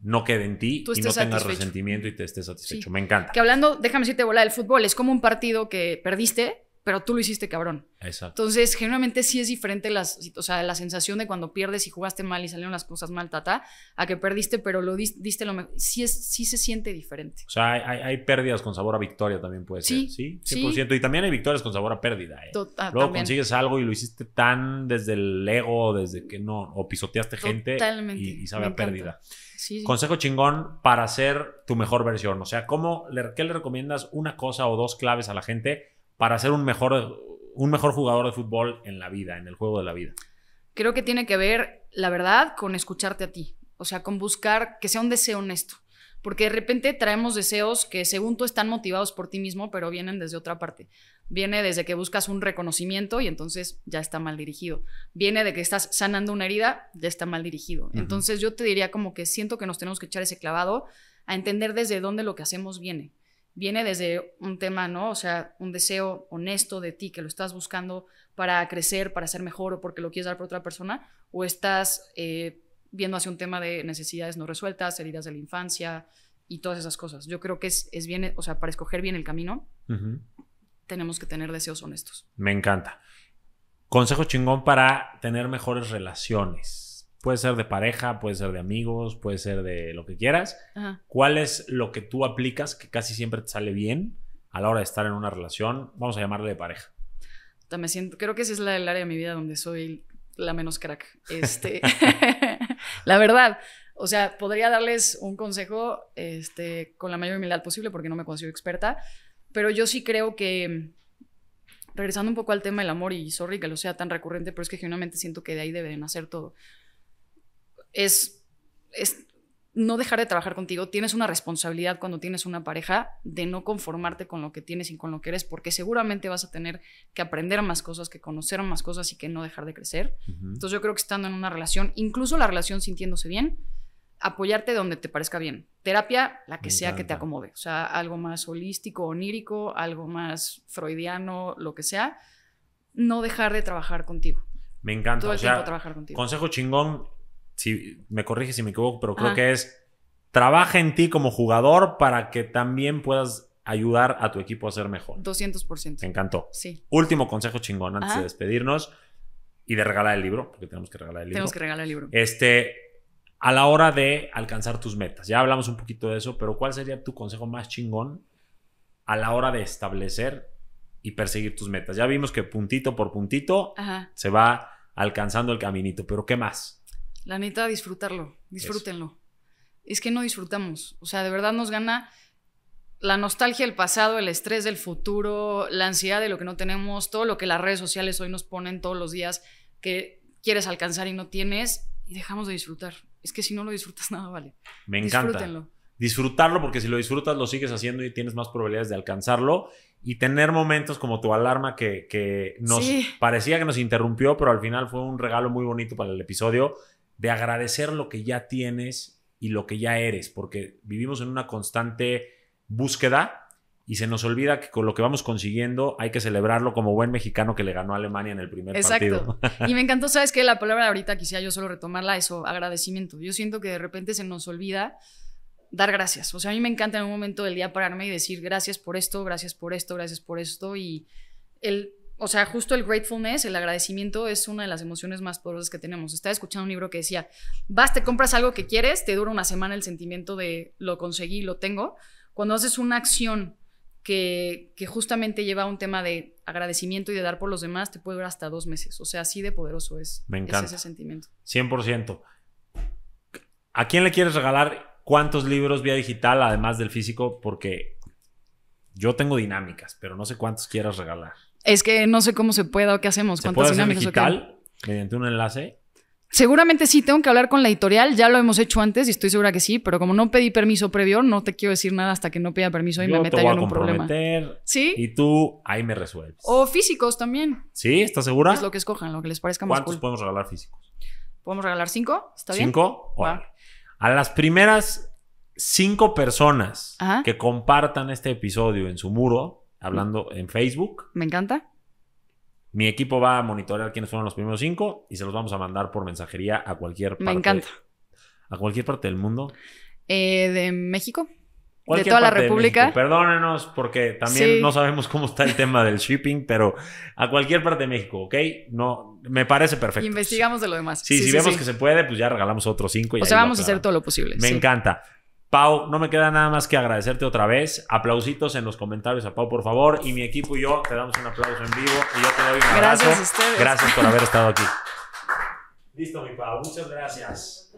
no quede en ti y no tengas resentimiento y te estés satisfecho. Me encanta. Que hablando, déjame decirte, bola, el fútbol es como un partido que perdiste pero tú lo hiciste cabrón. Exacto. Entonces, generalmente sí es diferente las, o la sensación de cuando pierdes y jugaste mal y salieron las cosas mal, tata, a que perdiste, pero lo diste, lo mejor. Sí, sí se siente diferente. O sea, hay, pérdidas con sabor a victoria también puede ser. Sí, sí, 100%. Y también hay victorias con sabor a pérdida. ¿eh? Total, ah, Luego consigues algo y lo hiciste tan desde el ego, desde que no, o pisoteaste gente Y, sabe a pérdida. Sí, Consejo chingón para ser tu mejor versión. O sea, ¿cómo, ¿qué le recomiendas una cosa o dos claves a la gente? para ser un mejor, un mejor jugador de fútbol en la vida, en el juego de la vida? Creo que tiene que ver, la verdad, con escucharte a ti. O sea, con buscar que sea un deseo honesto. Porque de repente traemos deseos que según tú están motivados por ti mismo, pero vienen desde otra parte. Viene desde que buscas un reconocimiento y entonces ya está mal dirigido. Viene de que estás sanando una herida, ya está mal dirigido. Entonces yo te diría como que siento que nos tenemos que echar ese clavado a entender desde dónde lo que hacemos viene viene desde un tema, ¿no? O sea, un deseo honesto de ti, que lo estás buscando para crecer, para ser mejor o porque lo quieres dar por otra persona, o estás eh, viendo hacia un tema de necesidades no resueltas, heridas de la infancia y todas esas cosas. Yo creo que es, es bien, o sea, para escoger bien el camino, tenemos que tener deseos honestos. Me encanta. Consejo chingón para tener mejores relaciones. Puede ser de pareja, puede ser de amigos, puede ser de lo que quieras. ¿Cuál es lo que tú aplicas que casi siempre te sale bien a la hora de estar en una relación? Vamos a llamarle de pareja. siento, creo que ese es la, el área de mi vida donde soy la menos crack. Este, (laughs) (laughs) la verdad, o sea, podría darles un consejo este, con la mayor humildad posible porque no me considero experta, pero yo sí creo que, regresando un poco al tema del amor, y sorry que lo sea tan recurrente, pero es que genuinamente siento que de ahí deben hacer todo es, no dejar de trabajar contigo. Tienes una responsabilidad cuando tienes una pareja de no conformarte con lo que tienes y con lo que eres, porque seguramente vas a tener que aprender más cosas, que conocer más cosas y que no dejar de crecer. Entonces yo creo que estando en una relación, incluso la relación sintiéndose bien, apoyarte donde te parezca bien. Terapia, la que sea que te acomode. O sea, algo más holístico, onírico, algo más freudiano, lo que sea. No dejar de trabajar contigo. Me encanta. trabajar contigo. Consejo chingón, si me corrige si me equivoco, pero creo ah. que es trabaja en ti como jugador para que también puedas ayudar a tu equipo a ser mejor. 200%. Me encantó. Sí. Último consejo chingón antes de despedirnos y de regalar el libro, porque tenemos que regalar el libro. Tenemos que regalar el libro. Este, a la hora de alcanzar tus metas. Ya hablamos un poquito de eso, pero ¿cuál sería tu consejo más chingón a la hora de establecer y perseguir tus metas? Ya vimos que puntito por puntito se va alcanzando el caminito, pero ¿qué más? La neta, disfrutarlo, disfrútenlo. Es que no disfrutamos, o sea, de verdad nos gana la nostalgia del pasado, el estrés del futuro, la ansiedad de lo que no tenemos, todo lo que las redes sociales hoy nos ponen todos los días que quieres alcanzar y no tienes, y dejamos de disfrutar. Es que si no lo disfrutas, (laughs) nada vale. Me encanta. Disfrútenlo. Disfrutarlo, porque si lo disfrutas, lo sigues haciendo y tienes más probabilidades de alcanzarlo. Y tener momentos como tu alarma que, nos parecía que nos interrumpió, pero al final fue un regalo muy bonito para el episodio de agradecer lo que ya tienes y lo que ya eres, porque vivimos en una constante búsqueda y se nos olvida que con lo que vamos consiguiendo hay que celebrarlo como buen mexicano que le ganó a Alemania en el primer Exacto. (laughs) Y me encantó, sabes que la palabra ahorita quisiera yo solo retomarla, eso, agradecimiento. Yo siento que de repente se nos olvida dar gracias. O sea, a mí me encanta en un momento del día pararme y decir gracias por esto, gracias por esto, gracias por esto y el o sea, justo el gratefulness, el agradecimiento es una de las emociones más poderosas que tenemos. Estaba escuchando un libro que decía, vas, te compras algo que quieres, te dura una semana el sentimiento de lo conseguí, lo tengo. Cuando haces una acción que, justamente lleva a un tema de agradecimiento y de dar por los demás, te puede durar hasta dos meses. O sea, así de poderoso es, Me encanta. es ese sentimiento. 100%. ¿A quién le quieres regalar cuántos libros vía digital, además del físico? Porque yo tengo dinámicas, pero no sé cuántos quieras regalar. Es que no sé cómo se puede o qué hacemos. ¿Se ¿Cuántas puede hacer digital mediante un enlace? Seguramente sí, tengo que hablar con la editorial, ya lo hemos hecho antes y estoy segura que sí, pero como no pedí permiso previo, no te quiero decir nada hasta que no pida permiso y me meta yo en un problema. Sí. Y tú ahí me resuelves. O físicos también. ¿Sí? ¿Estás segura? Es lo que escojan, lo que les parezca más ¿Cuántos podemos regalar físicos? ¿Podemos regalar cinco? ¿Está bien? ¿Cinco? A las primeras cinco personas que compartan este episodio en su muro, hablando en Facebook. Me encanta. Mi equipo va a monitorear quiénes fueron los primeros cinco y se los vamos a mandar por mensajería a cualquier parte. Me encanta. ¿A cualquier parte del mundo? Eh, de México. De toda la República. Perdónenos porque también no sabemos cómo está el tema del shipping, pero a cualquier parte de México, ¿ok? No, me parece perfecto. investigamos de lo demás. Sí, si vemos que se puede, pues ya regalamos otros cinco. o sea, vamos a hacer todo lo posible. Me encanta. Pau, no me queda nada más que agradecerte otra vez. Aplausitos en los comentarios a Pau, por favor. Y mi equipo y yo te damos un aplauso en vivo y yo te doy un abrazo. Gracias a Gracias por haber estado aquí. Listo, mi Pau. Muchas gracias.